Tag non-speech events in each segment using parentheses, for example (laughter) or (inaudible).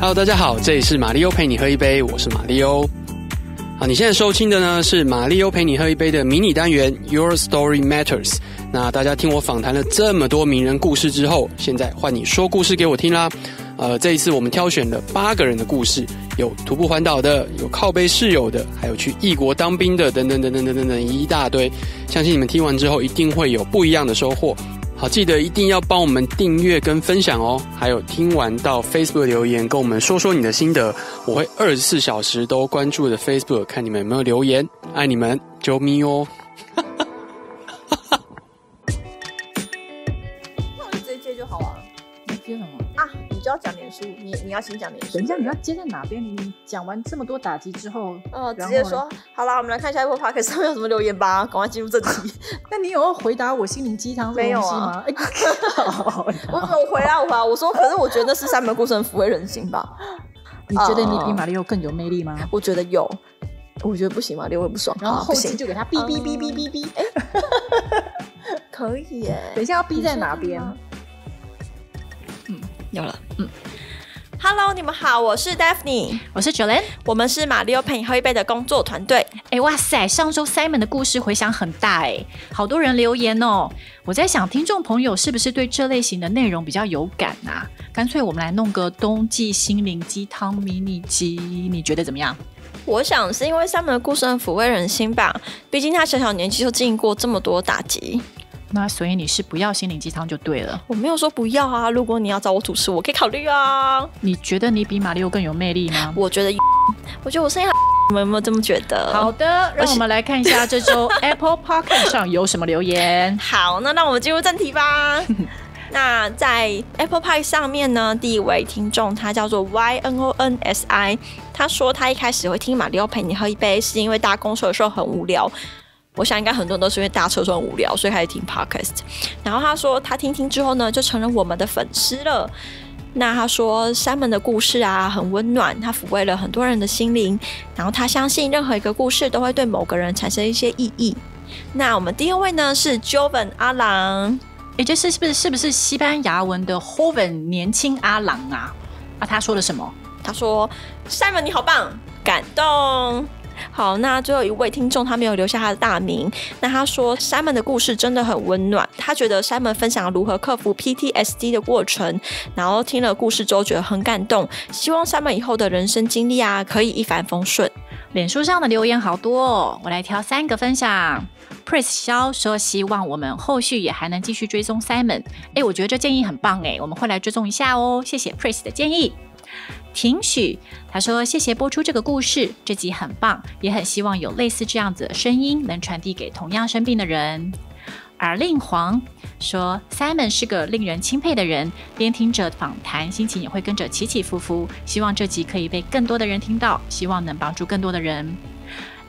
Hello，大家好，这里是马里欧陪你喝一杯，我是马里欧。好，你现在收听的呢是马里欧陪你喝一杯的迷你单元 Your Story Matters。那大家听我访谈了这么多名人故事之后，现在换你说故事给我听啦。呃，这一次我们挑选了八个人的故事，有徒步环岛的，有靠背室友的，还有去异国当兵的，等等等等等等等一大堆。相信你们听完之后，一定会有不一样的收获。好，记得一定要帮我们订阅跟分享哦，还有听完到 Facebook 留言，跟我们说说你的心得，我会二十四小时都关注的 Facebook，看你们有没有留言，爱你们，啾咪哦。不要讲脸书，你你要先讲脸书。等一下，你要接在哪边？你讲完这么多打击之后，呃，直接说好啦，我们来看一下一 p podcast 上面有什么留言吧，赶快进入正题。那你有要回答我心灵鸡汤没有啊？(laughs) 我我回答我回答，我说，可是我觉得是三门事很抚慰人心吧？(laughs) 你觉得你比马里奥更有魅力吗？我觉得有，我觉得不行嘛，刘伟不爽，然后后期就给他哔哔哔哔哔哔，哎，(laughs) 可以耶。等一下要哔在哪边？有了，嗯，Hello，你们好，我是 d a p h n e 我是 Jolene，我们是《马里奥陪你喝一杯》的工作团队。哎，哇塞，上周 Simon 的故事回响很大，哎，好多人留言哦。我在想，听众朋友是不是对这类型的内容比较有感啊？干脆我们来弄个冬季心灵鸡汤迷你集，你觉得怎么样？我想是因为 Simon 的故事很抚慰人心吧，毕竟他小小年纪就经历过这么多打击。那所以你是不要心灵鸡汤就对了。我没有说不要啊，如果你要找我主持，我可以考虑啊。你觉得你比马里奥更有魅力吗？我觉得，我觉得我声音好。你们有没有这么觉得？好的，让我们来看一下这周 (laughs) Apple Podcast 上有什么留言。好，那让我们进入正题吧。(laughs) 那在 Apple Pie 上面呢，第一位听众他叫做 Y N O N S I，他说他一开始会听马里奥陪你喝一杯，是因为公工的时候很无聊。我想应该很多人都是因为搭车很无聊，所以开始听 podcast。然后他说他听听之后呢，就成了我们的粉丝了。那他说山门的故事啊，很温暖，他抚慰了很多人的心灵。然后他相信任何一个故事都会对某个人产生一些意义。那我们第二位呢是 Joven 阿郎，也就是是不是是不是西班牙文的 Joven 年轻阿郎啊？啊，他说了什么？他说山门你好棒，感动。好，那最后一位听众他没有留下他的大名，那他说 Simon 的故事真的很温暖，他觉得 Simon 分享如何克服 PTSD 的过程，然后听了故事之后觉得很感动，希望 Simon 以后的人生经历啊可以一帆风顺。脸书上的留言好多哦，我来挑三个分享。p r i s e 萧说希望我们后续也还能继续追踪 Simon，哎，我觉得这建议很棒哎，我们会来追踪一下哦，谢谢 p r i s e 的建议。平许他说：“谢谢播出这个故事，这集很棒，也很希望有类似这样子的声音能传递给同样生病的人。”而令黄说：“Simon 是个令人钦佩的人，边听着访谈，心情也会跟着起起伏伏。希望这集可以被更多的人听到，希望能帮助更多的人。”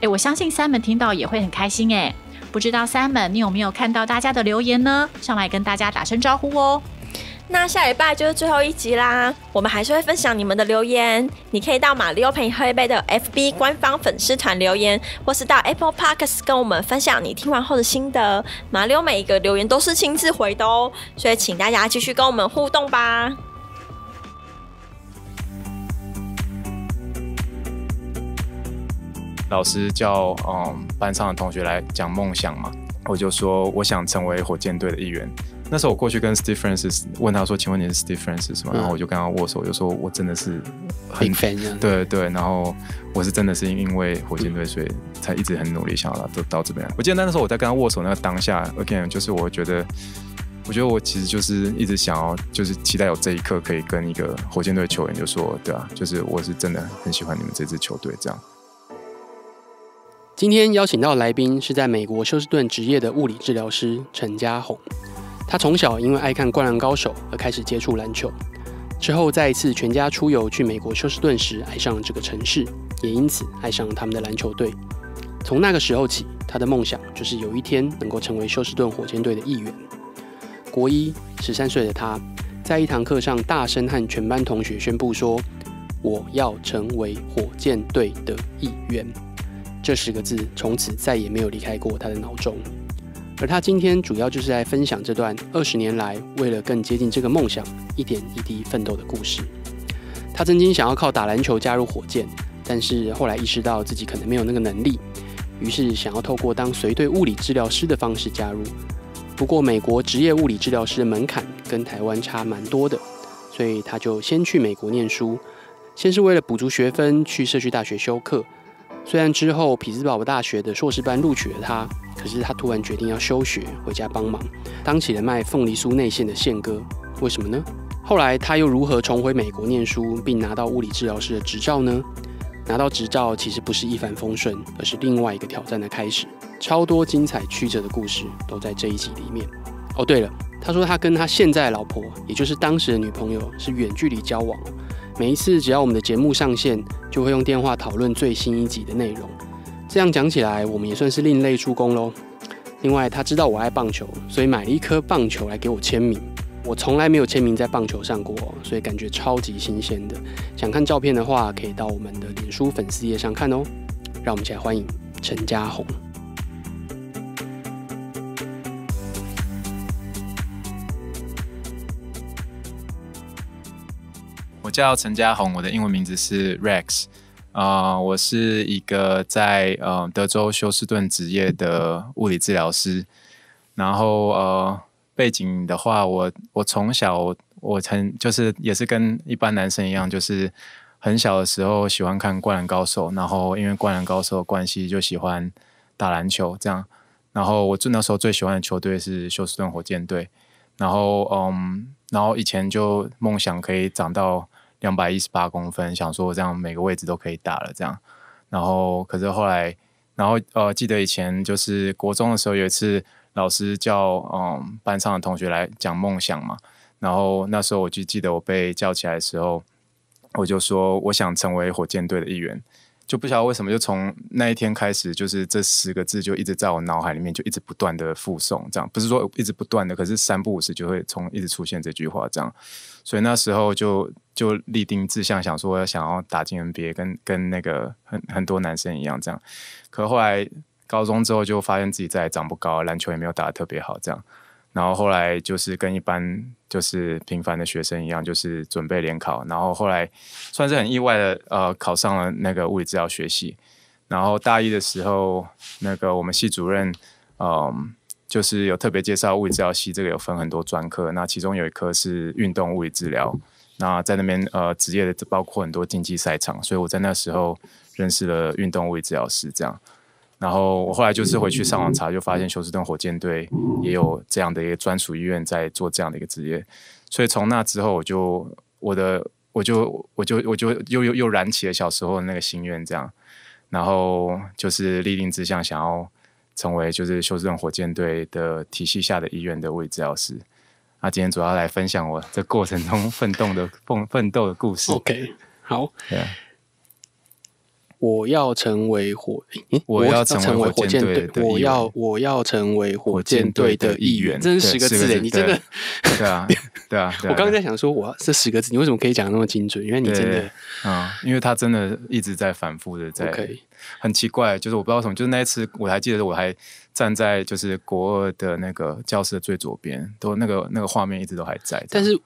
诶，我相信 Simon 听到也会很开心。诶。不知道 Simon 你有没有看到大家的留言呢？上来跟大家打声招呼哦。那下礼拜就是最后一集啦，我们还是会分享你们的留言。你可以到马里奥陪你喝一杯的 FB 官方粉丝团留言，或是到 Apple Parks 跟我们分享你听完后的心得。马里奥每一个留言都是亲自回的哦，所以请大家继续跟我们互动吧。老师叫嗯班上的同学来讲梦想嘛，我就说我想成为火箭队的一员。那时候我过去跟 Steve Francis 问他说：“请问你是 Steve Francis 是吗？”然后我就跟他握手，就说：“我真的是很对对。”然后我是真的是因为火箭队，所以才一直很努力，想要都到这边。我记得那时候我在跟他握手那个当下，OK，就是我觉得，我觉得我其实就是一直想要，就是期待有这一刻可以跟一个火箭队球员就说：“对啊，就是我是真的很喜欢你们这支球队。”这样。今天邀请到来宾是在美国休斯顿职业的物理治疗师陈家宏。他从小因为爱看《灌篮高手》而开始接触篮球，之后在一次全家出游去美国休斯顿时，爱上了这个城市，也因此爱上了他们的篮球队。从那个时候起，他的梦想就是有一天能够成为休斯顿火箭队的一员。国一十三岁的他，在一堂课上大声和全班同学宣布说：“我要成为火箭队的一员。”这十个字从此再也没有离开过他的脑中。而他今天主要就是在分享这段二十年来为了更接近这个梦想一点一滴奋斗的故事。他曾经想要靠打篮球加入火箭，但是后来意识到自己可能没有那个能力，于是想要透过当随队物理治疗师的方式加入。不过美国职业物理治疗师的门槛跟台湾差蛮多的，所以他就先去美国念书，先是为了补足学分去社区大学修课。虽然之后匹兹堡大学的硕士班录取了他，可是他突然决定要休学回家帮忙，当起了卖凤梨酥内馅的线哥。为什么呢？后来他又如何重回美国念书，并拿到物理治疗师的执照呢？拿到执照其实不是一帆风顺，而是另外一个挑战的开始。超多精彩曲折的故事都在这一集里面。哦，对了，他说他跟他现在老婆，也就是当时的女朋友，是远距离交往。每一次只要我们的节目上线，就会用电话讨论最新一集的内容。这样讲起来，我们也算是另类出工喽。另外，他知道我爱棒球，所以买了一颗棒球来给我签名。我从来没有签名在棒球上过，所以感觉超级新鲜的。想看照片的话，可以到我们的脸书粉丝页上看哦。让我们一起来欢迎陈嘉宏。叫陈家宏，我的英文名字是 Rex，啊，我是一个在呃德州休斯顿职业的物理治疗师。然后呃，背景的话，我我从小我曾就是也是跟一般男生一样，就是很小的时候喜欢看灌篮高手，然后因为灌篮高手的关系就喜欢打篮球，这样。然后我最那时候最喜欢的球队是休斯顿火箭队。然后嗯，然后以前就梦想可以长到。两百一十八公分，想说我这样每个位置都可以打了这样，然后可是后来，然后呃，记得以前就是国中的时候有一次老师叫嗯班上的同学来讲梦想嘛，然后那时候我就记得我被叫起来的时候，我就说我想成为火箭队的一员，就不晓得为什么就从那一天开始就是这十个字就一直在我脑海里面就一直不断的复诵，这样不是说一直不断的，可是三不五时就会从一直出现这句话这样。所以那时候就就立定志向，想说想要打进 NBA，跟跟那个很很多男生一样这样。可后来高中之后就发现自己再也长不高，篮球也没有打得特别好这样。然后后来就是跟一般就是平凡的学生一样，就是准备联考。然后后来算是很意外的，呃，考上了那个物理治疗学系。然后大一的时候，那个我们系主任，嗯。就是有特别介绍物理治疗系，这个有分很多专科，那其中有一科是运动物理治疗。那在那边呃，职业的包括很多竞技赛场，所以我在那时候认识了运动物理治疗师这样。然后我后来就是回去上网查，就发现休斯顿火箭队也有这样的一个专属医院在做这样的一个职业。所以从那之后，我就我的我就我就我就又又又燃起了小时候的那个心愿，这样，然后就是立定志向，想要。成为就是休斯顿火箭队的体系下的医院的物理治疗师，那今天主要来分享我这过程中 (laughs) 奋斗的奋奋斗的故事。OK，好。我要成为火我要成为火箭队，我要我要成为火箭队的一员。这是十个字，你真的，对啊，(laughs) 对啊，对啊。我刚刚在想说，我这十个字，你为什么可以讲那么精准？因为你真的，啊，因为他真的一直在反复的在，很奇怪，就是我不知道什么，就是那一次我还记得，我还站在就是国二的那个教室的最左边，都那个那个画面一直都还在，但是。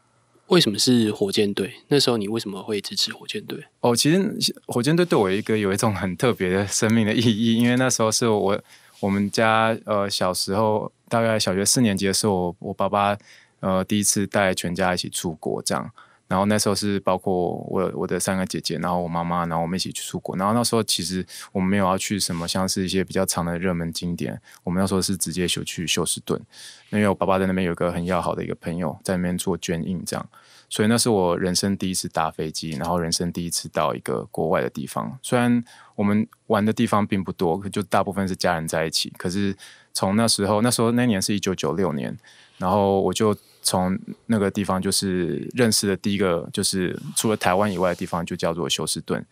为什么是火箭队？那时候你为什么会支持火箭队？哦，其实火箭队对我一个有一种很特别的生命的意义，因为那时候是我我们家呃小时候大概小学四年级的时候，我爸爸呃第一次带全家一起出国这样，然后那时候是包括我我的三个姐姐，然后我妈妈，然后我们一起去出国，然后那时候其实我们没有要去什么像是一些比较长的热门景点，我们那时候是直接就去休斯顿，因为我爸爸在那边有一个很要好的一个朋友在那边做捐印这样。所以那是我人生第一次搭飞机，然后人生第一次到一个国外的地方。虽然我们玩的地方并不多，就大部分是家人在一起。可是从那时候，那时候那年是一九九六年，然后我就从那个地方就是认识的第一个，就是除了台湾以外的地方，就叫做休斯顿。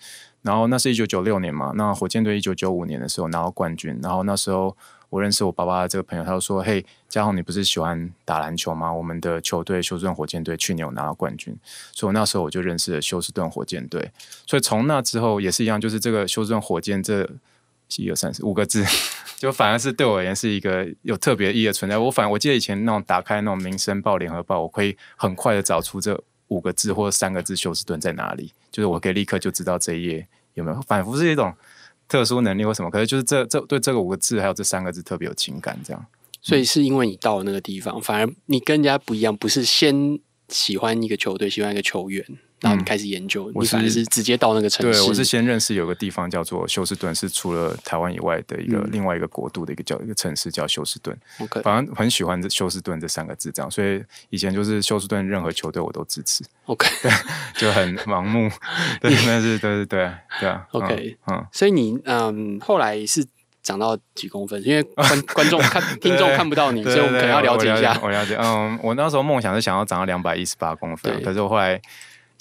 然后那是一九九六年嘛，那火箭队一九九五年的时候拿到冠军，然后那时候。我认识我爸爸的这个朋友，他就说：“嘿，嘉宏，你不是喜欢打篮球吗？我们的球队休斯顿火箭队去年有拿到冠军，所以那时候我就认识了休斯顿火箭队。所以从那之后也是一样，就是这个休斯顿火箭这一二三四五个字，(laughs) 就反而是对我而言是一个有特别意义的存在。我反我记得以前那种打开那种《民生报》《联合报》，我可以很快的找出这五个字或三个字“休斯顿”在哪里，就是我可以立刻就知道这一页有没有，仿佛是一种。”特殊能力或什么，可是就是这这对这个五个字还有这三个字特别有情感，这样。所以是因为你到了那个地方，反而你跟人家不一样，不是先喜欢一个球队，喜欢一个球员。然后开始研究，我是不是直接到那个城市？对，我是先认识有个地方叫做休斯顿，是除了台湾以外的一个另外一个国度的一个叫一个城市，叫休斯顿。OK，反正很喜欢这休斯顿这三个字，这样。所以以前就是休斯顿任何球队我都支持。(laughs) OK，就很盲目。(laughs) 对，是，对，对，对，对啊。OK，嗯，所以你嗯，后来是长到几公分？因为观 (laughs) 观众看听众看不到你，所以我们可能要了解一下。我了解。嗯，我那时候梦想是想要长到两百一十八公分，可是我后来。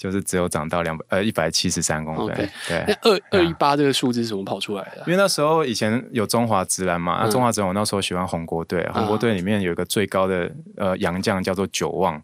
就是只有长到两百呃一百七十三公分，对，那二二一八这个数字是怎么跑出来的？因为那时候以前有中华直男嘛，啊，中华直我那时候喜欢红国队，红国队里面有一个最高的呃洋将叫做九望。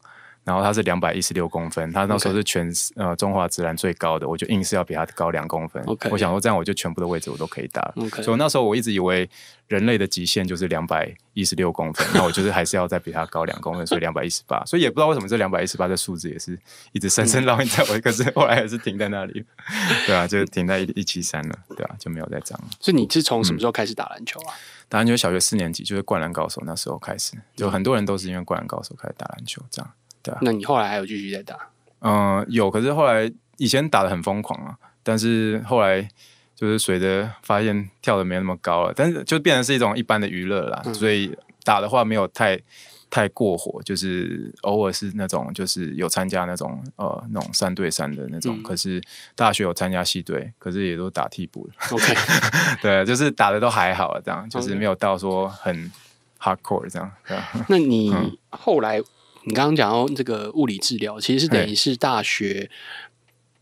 然后他是两百一十六公分，他那时候是全呃中华直男最高的，我就硬是要比他高两公分。我想说这样我就全部的位置我都可以打。所以那时候我一直以为人类的极限就是两百一十六公分，那我就是还是要再比他高两公分，所以两百一十八。(laughs) 所以也不知道为什么这两百一十八的数字也是一直深深烙印在我，可是后来还是停在那里。对啊，就停在一一七三了，对啊，就没有再涨。所以你是从什么时候开始打篮球啊？打篮球小学四年级就是灌篮高手那时候开始，就很多人都是因为灌篮高手开始打篮球这样。那你后来还有继续在打？嗯，有。可是后来以前打的很疯狂啊，但是后来就是随着发现跳的没那么高了，但是就变成是一种一般的娱乐啦。所以打的话没有太太过火，就是偶尔是那种就是有参加那种呃那种三对三的那种。可是大学有参加系队，可是也都打替补 OK，(laughs) 对，就是打的都还好这样，就是没有到说很 hardcore 这样。那你后来？你刚刚讲到这个物理治疗，其实是等于是大学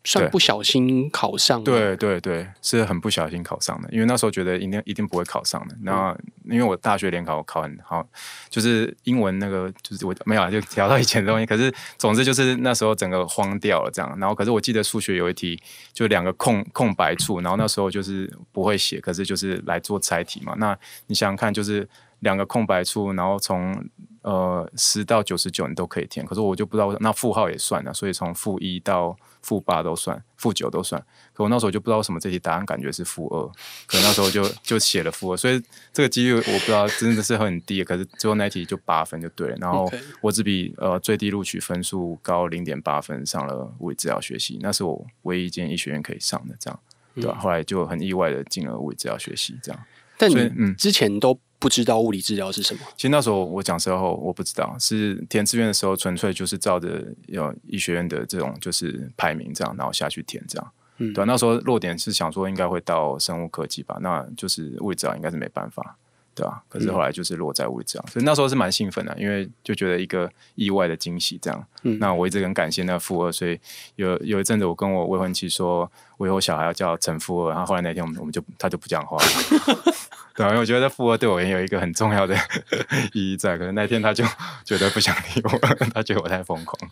算不小心考上。对对对，是很不小心考上的，因为那时候觉得一定一定不会考上的。那因为我大学联考考很好，就是英文那个就是我没有就聊到以前的东西。可是总之就是那时候整个慌掉了这样。然后可是我记得数学有一题就两个空空白处，然后那时候就是不会写，可是就是来做猜题嘛。那你想想看，就是两个空白处，然后从呃，十到九十九你都可以填，可是我就不知道。那负号也算了，所以从负一到负八都算，负九都算。可我那时候就不知道什么这题答案，感觉是负二，可那时候就就写了负二。所以这个几率我不知道，真的是很低。可是最后那题就八分就对了，然后我只比呃最低录取分数高零点八分，上了物理治疗学习，那是我唯一一间医学院可以上的，这样对吧？后来就很意外的进了物理治疗学习，这样。但你嗯之前都不知道物理治疗是什么？其实那时候我讲时候我不知道，是填志愿的时候纯粹就是照着有医学院的这种就是排名这样，然后下去填这样，对啊。那时候落点是想说应该会到生物科技吧，那就是物理治疗应该是没办法，对吧？可是后来就是落在物理治疗，所以那时候是蛮兴奋的，因为就觉得一个意外的惊喜这样。那我一直很感谢那负二所以有有一阵子我跟我未婚妻说。我有小孩要叫陈富二，然后后来那天我们我们就他就不讲话了，(laughs) 对，因为我觉得富二对我也有一个很重要的 (laughs) 意义在，可是那天他就觉得不想理我，他觉得我太疯狂，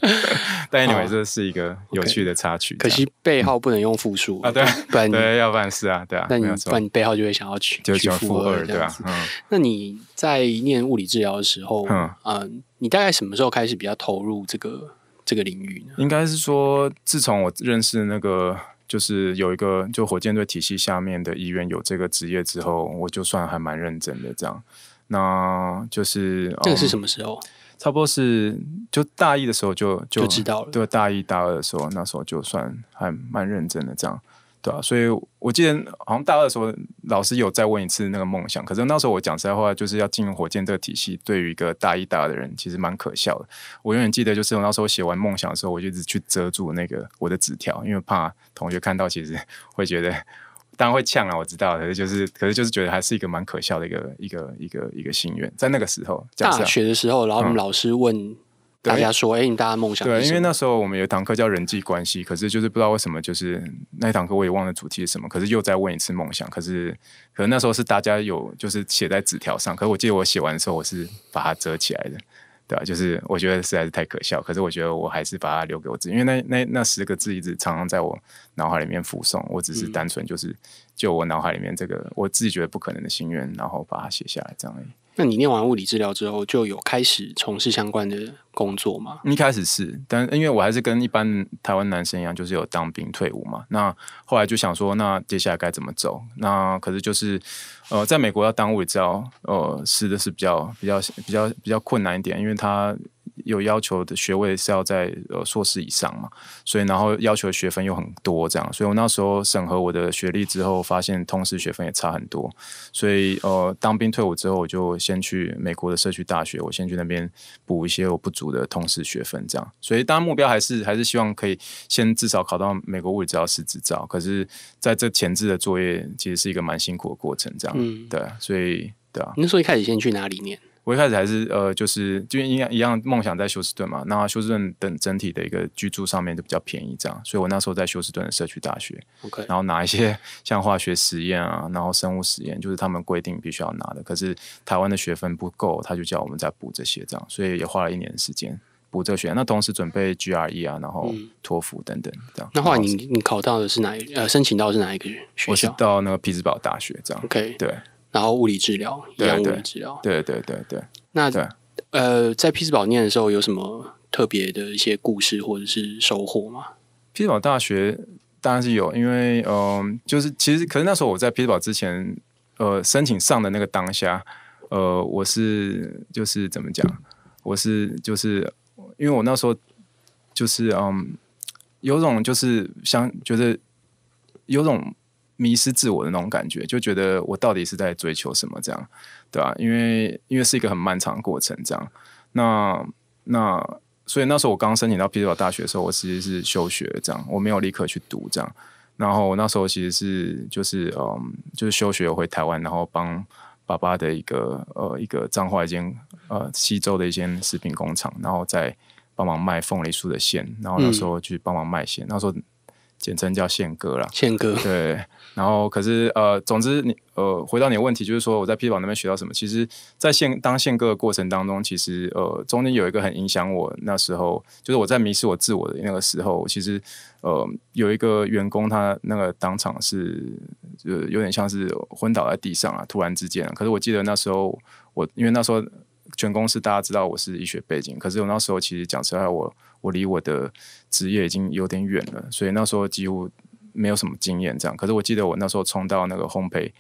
但因为这是一个有趣的插曲，可惜背后不能用复数啊，对，对，要办事啊，对啊，那你你背后就会想要取就叫富二，对吧？嗯，那你在念物理治疗的时候，嗯，你大概什么时候开始比较投入这个这个领域呢？应该是说自从我认识那个。就是有一个，就火箭队体系下面的医院有这个职业之后，我就算还蛮认真的这样。那就是这个是什么时候？差不多是就大一的时候就就知道了。对，大一大二的时候，那时候就算还蛮认真的这样。对啊，所以我记得好像大二的时候，老师有再问一次那个梦想。可是那时候我讲实在话，就是要进入火箭这个体系，对于一个大一、大二的人，其实蛮可笑的。我永远记得，就是我那时候写完梦想的时候，我就一直去遮住那个我的纸条，因为怕同学看到，其实会觉得当然会呛啊。我知道，可是就是，可是就是觉得还是一个蛮可笑的一个一个一个一个心愿。在那个时候，大学的时候，然后我们老师问。大家说，哎，你大家梦想？对，因为那时候我们有堂课叫人际关系，可是就是不知道为什么，就是那堂课我也忘了主题是什么。可是又在问一次梦想，可是可能那时候是大家有就是写在纸条上，可是我记得我写完的时候，我是把它折起来的，对吧？就是我觉得实在是太可笑，可是我觉得我还是把它留给我自己，因为那那那十个字一直常常在我脑海里面浮送。我只是单纯就是就我脑海里面这个我自己觉得不可能的心愿，然后把它写下来这样而已。那你念完物理治疗之后，就有开始从事相关的工作吗？一开始是，但因为我还是跟一般台湾男生一样，就是有当兵退伍嘛。那后来就想说，那接下来该怎么走？那可是就是，呃，在美国要当物理治疗，呃，是的是比较比较比较比较困难一点，因为他。有要求的学位是要在呃硕士以上嘛，所以然后要求学分又很多这样，所以我那时候审核我的学历之后，发现通识学分也差很多，所以呃当兵退伍之后，我就先去美国的社区大学，我先去那边补一些我不足的通识学分这样，所以当然目标还是还是希望可以先至少考到美国物理治疗师执照，可是在这前置的作业其实是一个蛮辛苦的过程这样，嗯，对，所以对啊，那时候一开始先去哪里念？我一开始还是呃，就是就应该一样梦想在休斯顿嘛。那休斯顿等整体的一个居住上面就比较便宜，这样。所以我那时候在休斯顿的社区大学，然后拿一些像化学实验啊，然后生物实验，就是他们规定必须要拿的。可是台湾的学分不够，他就叫我们再补这些，这样。所以也花了一年时间补这学。那同时准备 GRE 啊，然后托福等等，这样。那话你你考到的是哪？呃，申请到是哪一个学校？我是到那个匹兹堡大学这样。OK，对。然后物理治疗，一样理治疗。对对对对。那对呃，在匹兹堡念的时候有什么特别的一些故事或者是收获吗？匹兹堡大学当然是有，因为呃，就是其实，可是那时候我在匹兹堡之前，呃，申请上的那个当下，呃，我是就是怎么讲，我是就是因为我那时候就是嗯，有种就是想觉得有种。迷失自我的那种感觉，就觉得我到底是在追求什么？这样，对吧？因为因为是一个很漫长的过程，这样。那那所以那时候我刚申请到匹兹堡大学的时候，我其实是休学，这样，我没有立刻去读，这样。然后那时候其实是就是嗯，就是休学，回台湾，然后帮爸爸的一个呃一个彰化一间呃西周的一间食品工厂，然后再帮忙卖凤梨酥的线，然后那时候去帮忙卖线，那时候。简称叫宪哥啦，宪哥对，然后可是呃，总之你呃，回到你的问题，就是说我在 P 宝那边学到什么？其实在现当宪哥的过程当中，其实呃，中间有一个很影响我那时候，就是我在迷失我自我的那个时候，其实呃，有一个员工他那个当场是呃，有点像是昏倒在地上啊，突然之间，可是我记得那时候我，因为那时候全公司大家知道我是医学背景，可是我那时候其实讲出来，我我离我的。职业已经有点远了，所以那时候几乎没有什么经验。这样，可是我记得我那时候冲到那个烘焙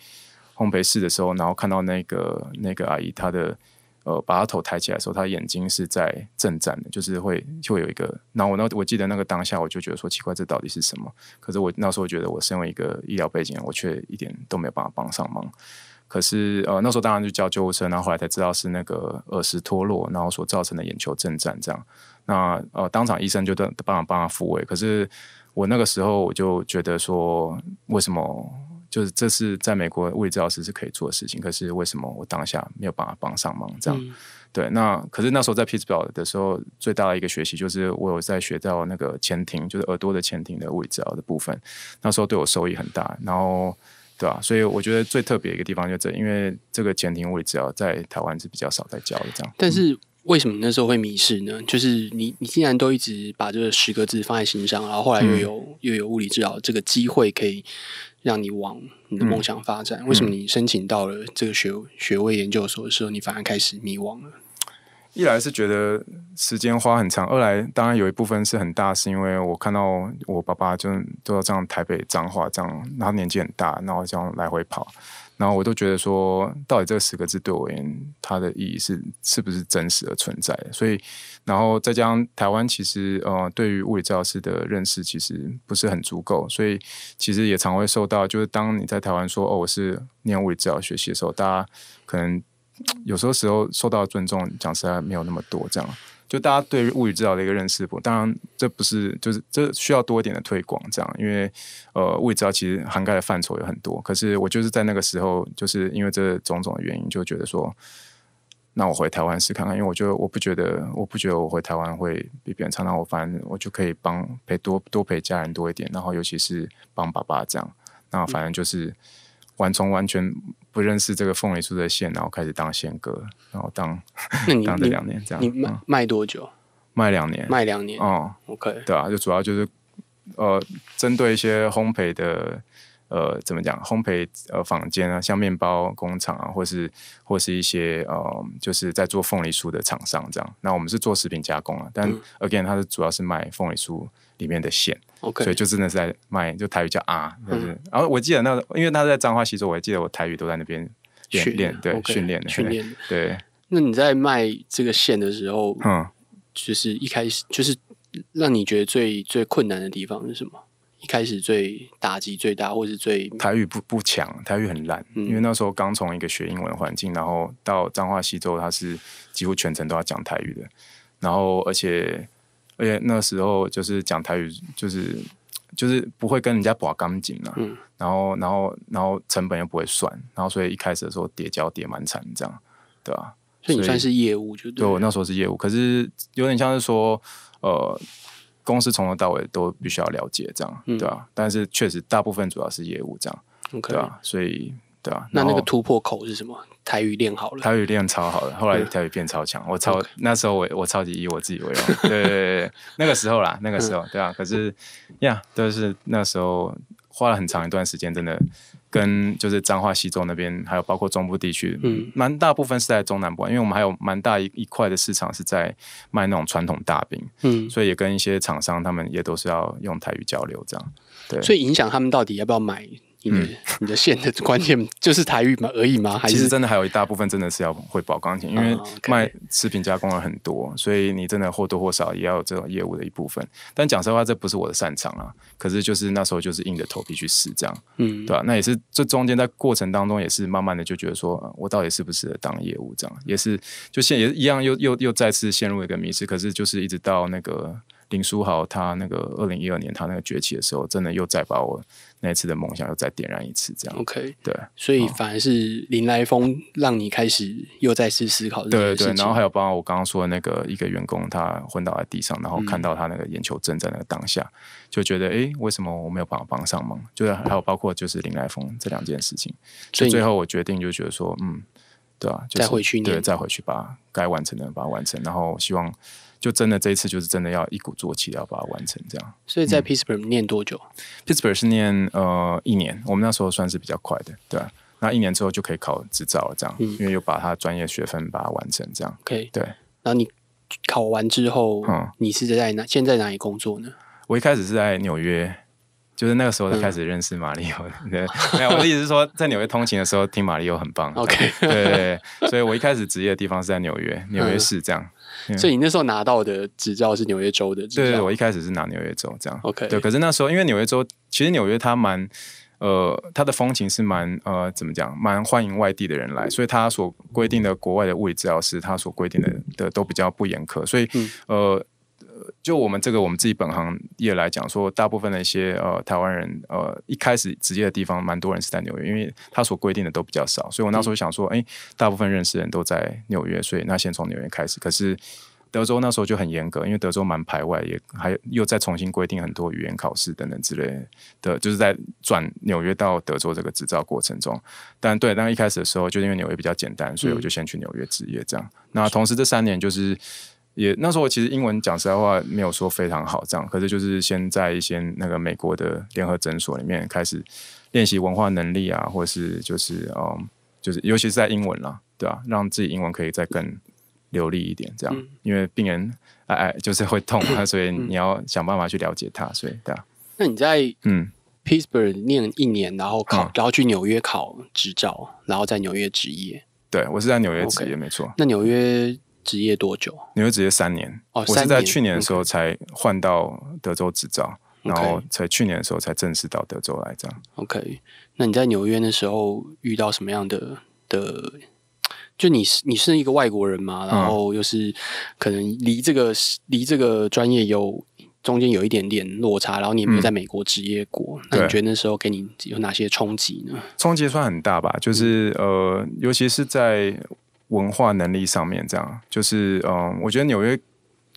烘焙室的时候，然后看到那个那个阿姨，她的呃，把她头抬起来的时候，她眼睛是在震颤的，就是会会有一个。然后我那我记得那个当下，我就觉得说奇怪，这到底是什么？可是我那时候觉得，我身为一个医疗背景，我却一点都没有办法帮上忙。可是呃，那时候当然就叫救护车，然后后来才知道是那个耳石脱落，然后所造成的眼球震颤这样。那呃，当场医生就帮帮帮他复位。可是我那个时候我就觉得说，为什么就是这是在美国物理治疗师是可以做的事情，可是为什么我当下没有办法帮上忙？这样对。那可是那时候在 P 字表的时候，最大的一个学习就是我有在学到那个前庭，就是耳朵的前庭的物理治疗的部分。那时候对我收益很大。然后对吧？所以我觉得最特别一个地方就这，因为这个前庭物理治疗在台湾是比较少在教的。这样。但是。为什么那时候会迷失呢？就是你，你竟然都一直把这十个字放在心上，然后后来又有又有物理治疗这个机会，可以让你往你的梦想发展。为什么你申请到了这个学学位研究所的时候，你反而开始迷惘了？一来是觉得时间花很长，二来当然有一部分是很大，是因为我看到我爸爸就都要这样台北脏话，这样，然后年纪很大，然后这样来回跑。然后我都觉得说，到底这十个字对我而言，它的意义是是不是真实的存在？所以，然后再加上台湾其实呃，对于物理治疗师的认识其实不是很足够，所以其实也常会受到，就是当你在台湾说哦，我是念物理治疗学习的时候，大家可能 (tsk) 有时候时候受到尊重，讲实在没有那么多这样。就大家对于物理治疗的一个认识，不，当然这不是，就是这需要多一点的推广，这样，因为呃，物理治疗其实涵盖的范畴有很多。可是我就是在那个时候，就是因为这种种的原因，就觉得说，那我回台湾试看看，因为我就我不觉得，我不觉得我回台湾会比别人差，那我反正我就可以帮陪多多陪家人多一点，然后尤其是帮爸爸这样，那反正就是完从完全。不认识这个凤梨酥的线，然后开始当线哥，然后当，那 (laughs) 这样。你卖卖多久？卖两年，卖两年哦，OK，对啊，就主要就是呃，针对一些烘焙的呃，怎么讲？烘焙呃，坊间啊，像面包工厂啊，或是或是一些呃，就是在做凤梨酥的厂商这样。那我们是做食品加工啊，但 again，它是主要是卖凤梨酥里面的线。所以就真的是在卖，就台语叫啊，就是。然后我记得那时候，因为他在彰化西州，我还记得我台语都在那边训练，对，训练的。训练。对。那你在卖这个线的时候，嗯，就是一开始就是让你觉得最最困难的地方是什么？一开始最打击最大，或是最台语不不强，台语很烂，因为那时候刚从一个学英文环境，然后到彰化西州，他是几乎全程都要讲台语的，然后而且。而且那时候就是讲台语，就是就是不会跟人家把钢筋了，然后然后然后成本又不会算，然后所以一开始的时候叠胶叠蛮惨，这样对吧？所以你算是业务，就对我那时候是业务，可是有点像是说呃，公司从头到尾都必须要了解这样，对吧？但是确实大部分主要是业务这样，OK 啊，所以。对啊，那那个突破口是什么？台语练好了，台语练超好了，后来台语变超强。我超那时候我我超级以我自己为傲。(laughs) 对对对，那个时候啦，那个时候对啊，可是呀，都是那时候花了很长一段时间，真的跟就是彰化西州那边，还有包括中部地区，嗯，蛮大部分是在中南部，因为我们还有蛮大一一块的市场是在卖那种传统大饼，嗯，所以也跟一些厂商他们也都是要用台语交流这样。对，所以影响他们到底要不要买。嗯，(laughs) 你的线的关键就是台语吗？而已吗？其实真的还有一大部分真的是要会报钢琴，因为卖食品加工了很多，所以你真的或多或少也要有这种业务的一部分。但讲实话，这不是我的擅长啊。可是就是那时候就是硬着头皮去试这样，嗯，对吧？那也是这中间在过程当中也是慢慢的就觉得说，我到底适不适合当业务这样，也是就现也一样又又又再次陷入一个迷失。可是就是一直到那个。林书豪，他那个二零一二年他那个崛起的时候，真的又再把我那次的梦想又再点燃一次，这样。OK，对，所以反而是林来峰让你开始又再次思考对对，然后还有包括我刚刚说的那个一个员工，他昏倒在地上，然后看到他那个眼球正在那个当下，就觉得哎，为什么我没有办法帮上忙？就是还有包括就是林来峰这两件事情，所以最后我决定就觉得说，嗯，对啊，就再回去，对，再回去把该完成的把它完成，然后希望。就真的这一次，就是真的要一鼓作气，要把它完成这样。所以在 Pittsburgh 念多久？Pittsburgh 是念呃一年，我们那时候算是比较快的，对。那一年之后就可以考执照了，这样，因为又把它专业学分把它完成这样。OK，对。然后你考完之后，嗯，你是在哪？现在哪里工作呢？我一开始是在纽约。就是那个时候就开始认识马里奥。(laughs) 对，没有，我的意思是说，在纽约通勤的时候听马里奥很棒。OK，对，所以我一开始职业的地方是在纽约，纽约市这样。所以你那时候拿到的执照是纽约州的。对对，我一开始是拿纽约州这样。OK，对。可是那时候，因为纽约州其实纽约它蛮呃，它的风情是蛮呃，怎么讲，蛮欢迎外地的人来，所以它所规定的国外的物理治疗师，它所规定的的都比较不严苛，所以呃。就我们这个我们自己本行业来讲，说大部分的一些呃台湾人呃一开始职业的地方，蛮多人是在纽约，因为他所规定的都比较少，所以我那时候想说，哎，大部分认识人都在纽约，所以那先从纽约开始。可是德州那时候就很严格，因为德州蛮排外，也还又再重新规定很多语言考试等等之类的，就是在转纽约到德州这个执照过程中。但对，但一开始的时候，就因为纽约比较简单，所以我就先去纽约职业这样。那同时这三年就是。也那时候其实英文讲实在话没有说非常好这样，可是就是先在一些那个美国的联合诊所里面开始练习文化能力啊，或者是就是嗯，就是尤其是在英文啦，对吧？让自己英文可以再更流利一点这样，因为病人哎哎就是会痛，所以你要想办法去了解他，所以对啊。那你在嗯 p b i r d 念一年，然后考，然后去纽约考执照，然后在纽约执业。对我是在纽约职业，没错。那纽约。职业多久？你会职业三年。哦，我是在去年的时候才换到德州执照，然后在去年的时候才正式到德州来。这样。OK，那你在纽约的时候遇到什么样的的？就你是你是一个外国人嘛？然后又是可能离这个离这个专业有中间有一点点落差，然后你也没有在美国职业过，那你觉得那时候给你有哪些冲击呢？冲击算很大吧，就是呃，尤其是在。文化能力上面，这样就是，嗯，我觉得纽约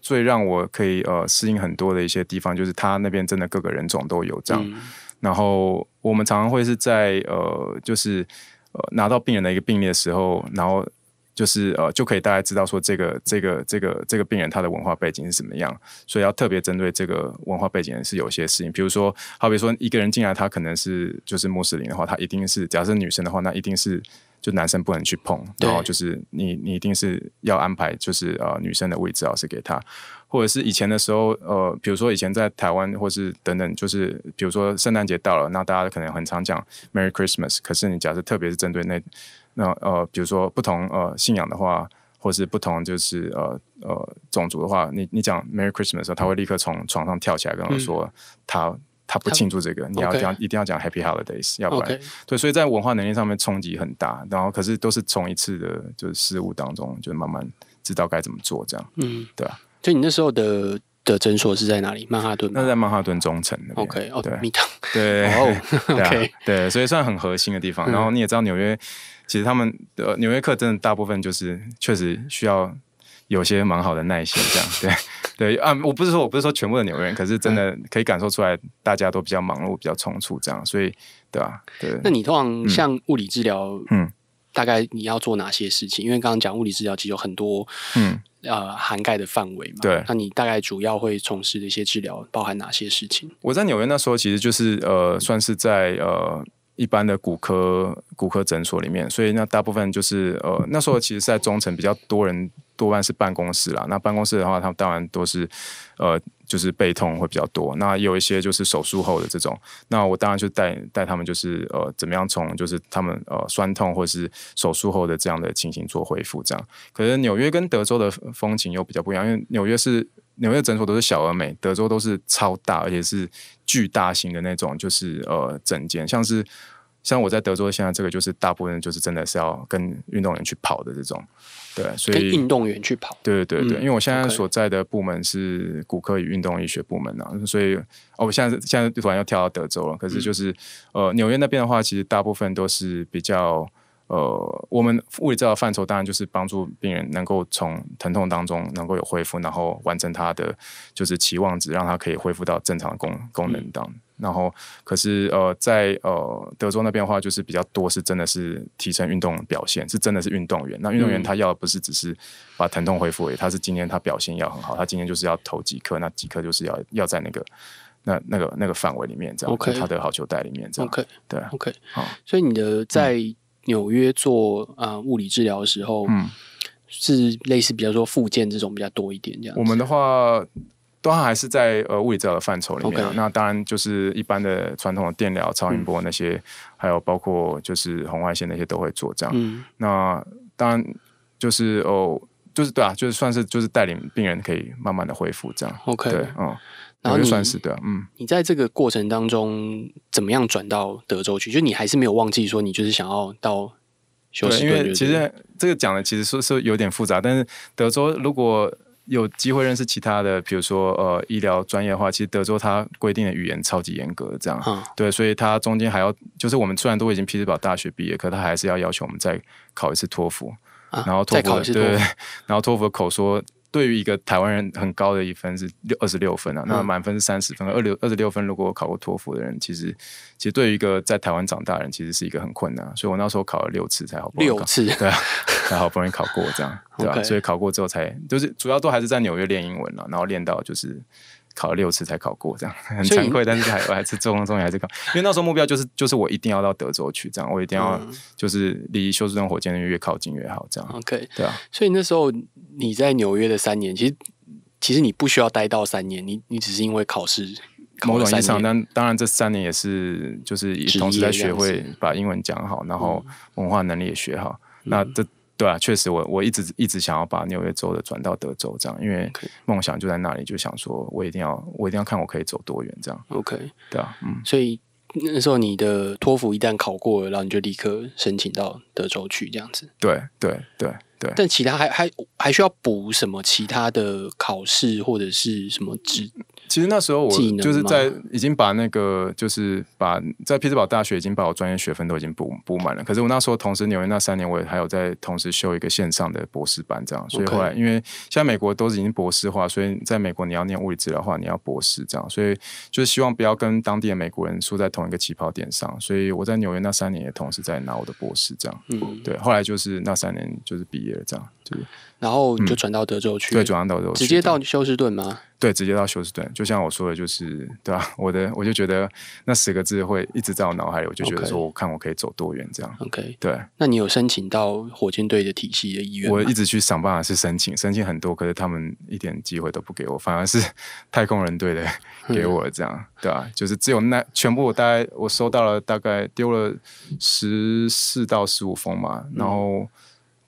最让我可以呃适应很多的一些地方，就是它那边真的各个人种都有这样。然后我们常常会是在呃，就是呃拿到病人的一个病例的时候，然后就是呃就可以大家知道说这个这个这个这个病人他的文化背景是什么样，所以要特别针对这个文化背景是有些事情，比如说好比说一个人进来，他可能是就是穆斯林的话，他一定是假设女生的话，那一定是。就男生不能去碰，然后就是你你一定是要安排就是呃女生的位置啊是给他，或者是以前的时候呃比如说以前在台湾或是等等就是比如说圣诞节到了，那大家可能很常讲 Merry Christmas，可是你假设特别是针对那那呃比如说不同呃信仰的话，或是不同就是呃呃种族的话，你你讲 Merry Christmas 的时候，他会立刻从床上跳起来跟我说他。他不庆祝这个，你要讲一定要讲 Happy Holidays，要不然，对，所以，在文化能力上面冲击很大。然后，可是都是从一次的就是事物当中，就慢慢知道该怎么做这样。嗯，对啊。就你那时候的的诊所是在哪里？曼哈顿？那在曼哈顿中城那边。OK，哦，对，密对 o k (laughs) 对，所以算很核心的地方。然后你也知道，纽约其实他们的纽约客真的大部分就是确实需要。有些蛮好的耐心，这样对 (laughs) 对啊，我不是说我不是说全部的纽约，可是真的可以感受出来，大家都比较忙碌，比较匆促，这样，所以对啊，对。那你通常像物理治疗，嗯，大概你要做哪些事情？因为刚刚讲物理治疗其实有很多，嗯，呃，涵盖的范围嘛，对。那你大概主要会从事的一些治疗包含哪些事情？我在纽约那时候，其实就是呃，算是在呃一般的骨科骨科诊所里面，所以那大部分就是呃那时候其实，在中层比较多人。多半是办公室啦，那办公室的话，他们当然都是，呃，就是背痛会比较多。那有一些就是手术后的这种，那我当然就带带他们，就是呃，怎么样从就是他们呃酸痛或是手术后的这样的情形做恢复这样。可是纽约跟德州的风情又比较不一样，因为纽约是纽约诊所都是小而美，德州都是超大而且是巨大型的那种，就是呃整间像是。像我在德州，现在这个就是大部分就是真的是要跟运动员去跑的这种，对，所以运动员去跑，对对对因为我现在所在的部门是骨科与运动医学部门呢，所以哦，我现在现在突然要跳到德州了，可是就是呃，纽约那边的话，其实大部分都是比较。呃，我们物理治疗范畴当然就是帮助病人能够从疼痛当中能够有恢复，然后完成他的就是期望值，让他可以恢复到正常的功功能当。然后，可是呃，在呃德州那边的话，就是比较多是真的是提升运动表现，是真的是运动员。那运动员他要不是只是把疼痛恢复，他是今天他表现要很好，他今天就是要投几颗，那几颗就是要要在那个那那个那个范围里面这样，OK，他的好球袋里面这样，OK，对，OK，好，所以你的在。纽约做啊物理治疗的时候，嗯，是类似比较说附件这种比较多一点这样。我们的话，都还是在呃物理治疗的范畴里面。那当然就是一般的传统的电疗、超音波那些，还有包括就是红外线那些都会做这样。那当然就是哦，就是对啊，就是算是就是带领病人可以慢慢的恢复这样。OK，对然后算是的，嗯，你在这个过程当中怎么样转到德州去？就你还是没有忘记说，你就是想要到。对，因为其实这个讲的其实说说有点复杂，但是德州如果有机会认识其他的，比如说呃医疗专业话，其实德州它规定的语言超级严格，这样对，所以它中间还要就是我们虽然都已经批字宝大学毕业，可他还是要要求我们再考一次托福然后托福对，(laughs) 然后托福的口说。对于一个台湾人，很高的一分是六二十六分啊，那满分是三十分，二六二十六分。如果考过托福的人，其实其实对于一个在台湾长大人，其实是一个很困难。所以我那时候考了六次才好，六次对啊，(laughs) 才好不容易考过这样，对吧？(laughs) 所以考过之后才，就是主要都还是在纽约练英文了，然后练到就是。考了六次才考过，这样很惭愧，但是还还是终终于还是考，因为那时候目标就是就是我一定要到德州去，这样我一定要就是离休斯顿火箭越靠近越好，这样 OK 对啊，所以那时候你在纽约的三年，其实其实你不需要待到三年，你你只是因为考试，某种意义上，但当然这三年也是就是同时在学会把英文讲好，然后文化能力也学好，那这。对啊，确实，我我一直一直想要把纽约州的转到德州这样，因为梦想就在那里，就想说我一定要，我一定要看我可以走多远这样。OK，对啊，嗯。所以那时候你的托福一旦考过，然后你就立刻申请到德州去这样子。对对对对。但其他还还还需要补什么其他的考试或者是什么执？其实那时候我就是在已经把那个就是把在匹兹堡大学已经把我专业学分都已经补补满了。可是我那时候同时纽约那三年，我也还有在同时修一个线上的博士班这样。所以后来因为现在美国都是已经博士化，所以在美国你要念物理治疗话你要博士这样。所以就是希望不要跟当地的美国人输在同一个起跑点上。所以我在纽约那三年也同时在拿我的博士这样。嗯，对，后来就是那三年就是毕业了这样。然后就转到德州去，对，转到德州，直接到休斯顿吗？对，直接到休斯顿。就像我说的，就是对吧？(laughs) 我的我就觉得那十个字会一直在我脑海里，我就觉得说，我看我可以走多远这样。OK，对。那你有申请到火箭队的体系的医院？我一直去想办法是申请，申请很多，可是他们一点机会都不给我，反而是太空人队的 (laughs) 给我这样，对吧？就是只有那全部，大概我收到了大概丢了十四到十五封嘛，然后。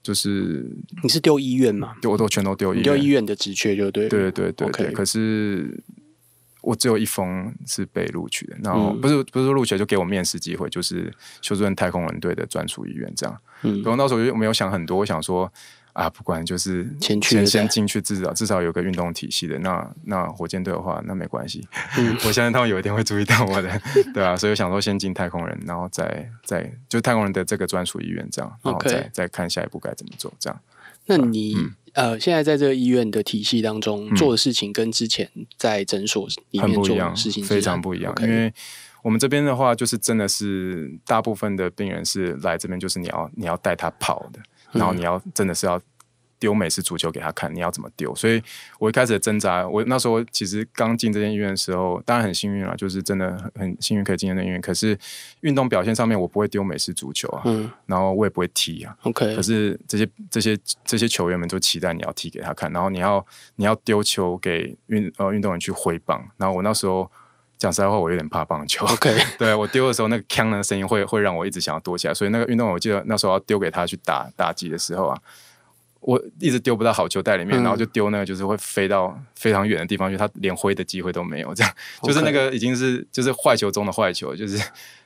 就是你是丢医院吗？丢我都全都丢医院，丢医院的职缺就对。对对对对可是我只有一封是被录取的，然后不是不是说录取就给我面试机会，就是修正太空人队的专属医院这样。然后那时候我就没有想很多，我想说。啊，不管就是先先进去至少至少有个运动体系的，那那火箭队的话那没关系，嗯，(laughs) 我相信他们有一天会注意到我的，对啊，所以想说先进太空人，然后再再就太空人的这个专属医院这样，然后再再看下一步该怎么做这样。那你呃，现在在这个医院的体系当中做的事情，跟之前在诊所里面做的事情非常不一样，因为我们这边的话，就是真的是大部分的病人是来这边，就是你要你要带他跑的。然后你要真的是要丢美式足球给他看，你要怎么丢？所以，我一开始挣扎。我那时候其实刚进这间医院的时候，当然很幸运了，就是真的很幸运可以进这间医院。可是，运动表现上面我不会丢美式足球啊，然后我也不会踢啊。OK，可是这些这些这些球员们都期待你要踢给他看，然后你要你要丢球给运呃运动员去挥棒。然后我那时候。讲实在话，我有点怕棒球。OK，(laughs) 对我丢的时候，那个枪的声音会会让我一直想要躲起来。所以那个运动，我记得那时候要丢给他去打打击的时候啊，我一直丢不到好球袋里面，然后就丢那个就是会飞到非常远的地方去，他连挥的机会都没有。这样就是那个已经是就是坏球中的坏球，就是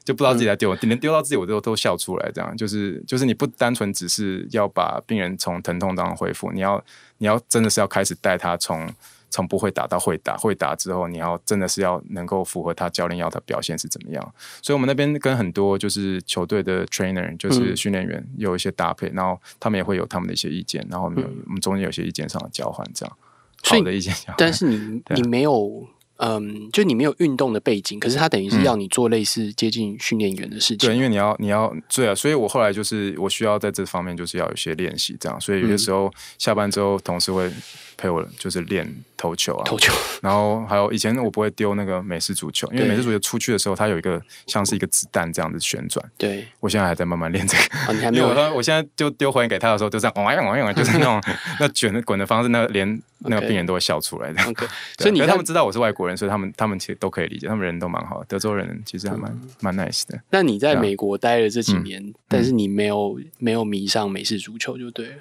就不知道自己在丢，连丢到自己我都都笑出来。这样就是就是你不单纯只是要把病人从疼痛当中恢复，你要你要真的是要开始带他从。从不会打到会打，会打之后，你要真的是要能够符合他教练要的表现是怎么样。所以，我们那边跟很多就是球队的 trainer，就是训练员有一些搭配，然后他们也会有他们的一些意见，然后我们我们中间有些意见上的交换，这样好的意见。但是你你没有，嗯，就你没有运动的背景，可是他等于是要你做类似接近训练员的事情。对，因为你要你要对啊，所以我后来就是我需要在这方面就是要有些练习这样。所以有些时候下班之后，同事会陪我就是练。投球啊，投球，然后还有以前我不会丢那个美式足球，因为美式足球出去的时候，它有一个像是一个子弹这样子旋转。对，我现在还在慢慢练这个。哦，你还没有？我现在就丢回给他的时候，就是哇呀哇呀，(laughs) 就是那种那卷的滚的方式，那连那个病人都会笑出来的。(laughs) 所以你他们知道我是外国人，所以他们他们其实都可以理解，他们人都蛮好的，德州人其实还蛮蛮 nice 的。那你在美国待了这几年，但是你没有没有迷上美式足球就对了。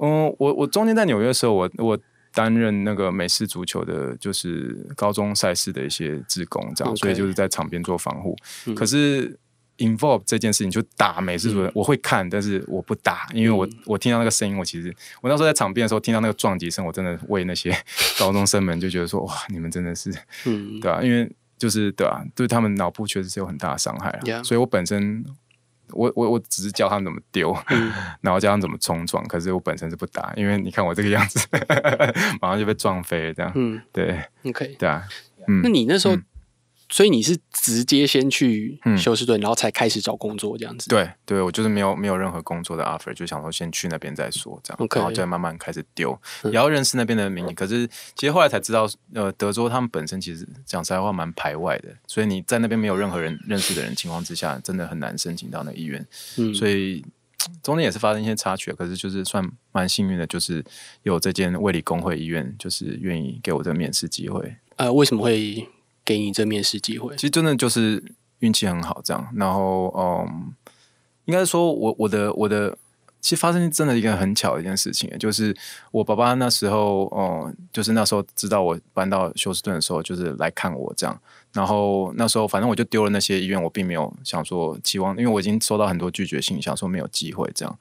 嗯，我我中间在纽约的时候，我我。担任那个美式足球的，就是高中赛事的一些职工，这样，所以就是在场边做防护。可是 involve 这件事情就打美式足球，我会看，但是我不打，因为我我听到那个声音，我其实我那时候在场边的时候听到那个撞击声，我真的为那些 (laughs) 高中生们就觉得说，哇，你们真的是，嗯，对吧？因为就是对吧，对他们脑部确实是有很大的伤害啊，所以我本身。我我我只是教他们怎么丢，(laughs) 然后教他们怎么冲撞，可是我本身是不打，因为你看我这个样子，(laughs) 马上就被撞飞了，这样，对，可以，对啊，嗯，那你那时候。所以你是直接先去休斯顿，然后才开始找工作这样子？对，对我就是没有没有任何工作的 offer，就想说先去那边再说这样，然后就慢慢开始丢，也要认识那边的民。可是其实后来才知道，呃，德州他们本身其实讲实在话蛮排外的，所以你在那边没有任何人认识的人情况之下，真的很难申请到那医院。嗯，所以 (tsk) 中间也是发生一些插曲，可是就是算蛮幸运的，就是有这间卫理工会医院，就是愿意给我这个面试机会。呃，为什么会？给你这面试机会，其实真的就是运气很好，这样。然后，嗯，应该说，我我的我的，其实发生真的一个很巧的一件事情，就是我爸爸那时候，嗯，就是那时候知道我搬到休斯顿的时候，就是来看我这样。然后那时候，反正我就丢了那些医院，我并没有想说期望，因为我已经收到很多拒绝信，想说没有机会这样。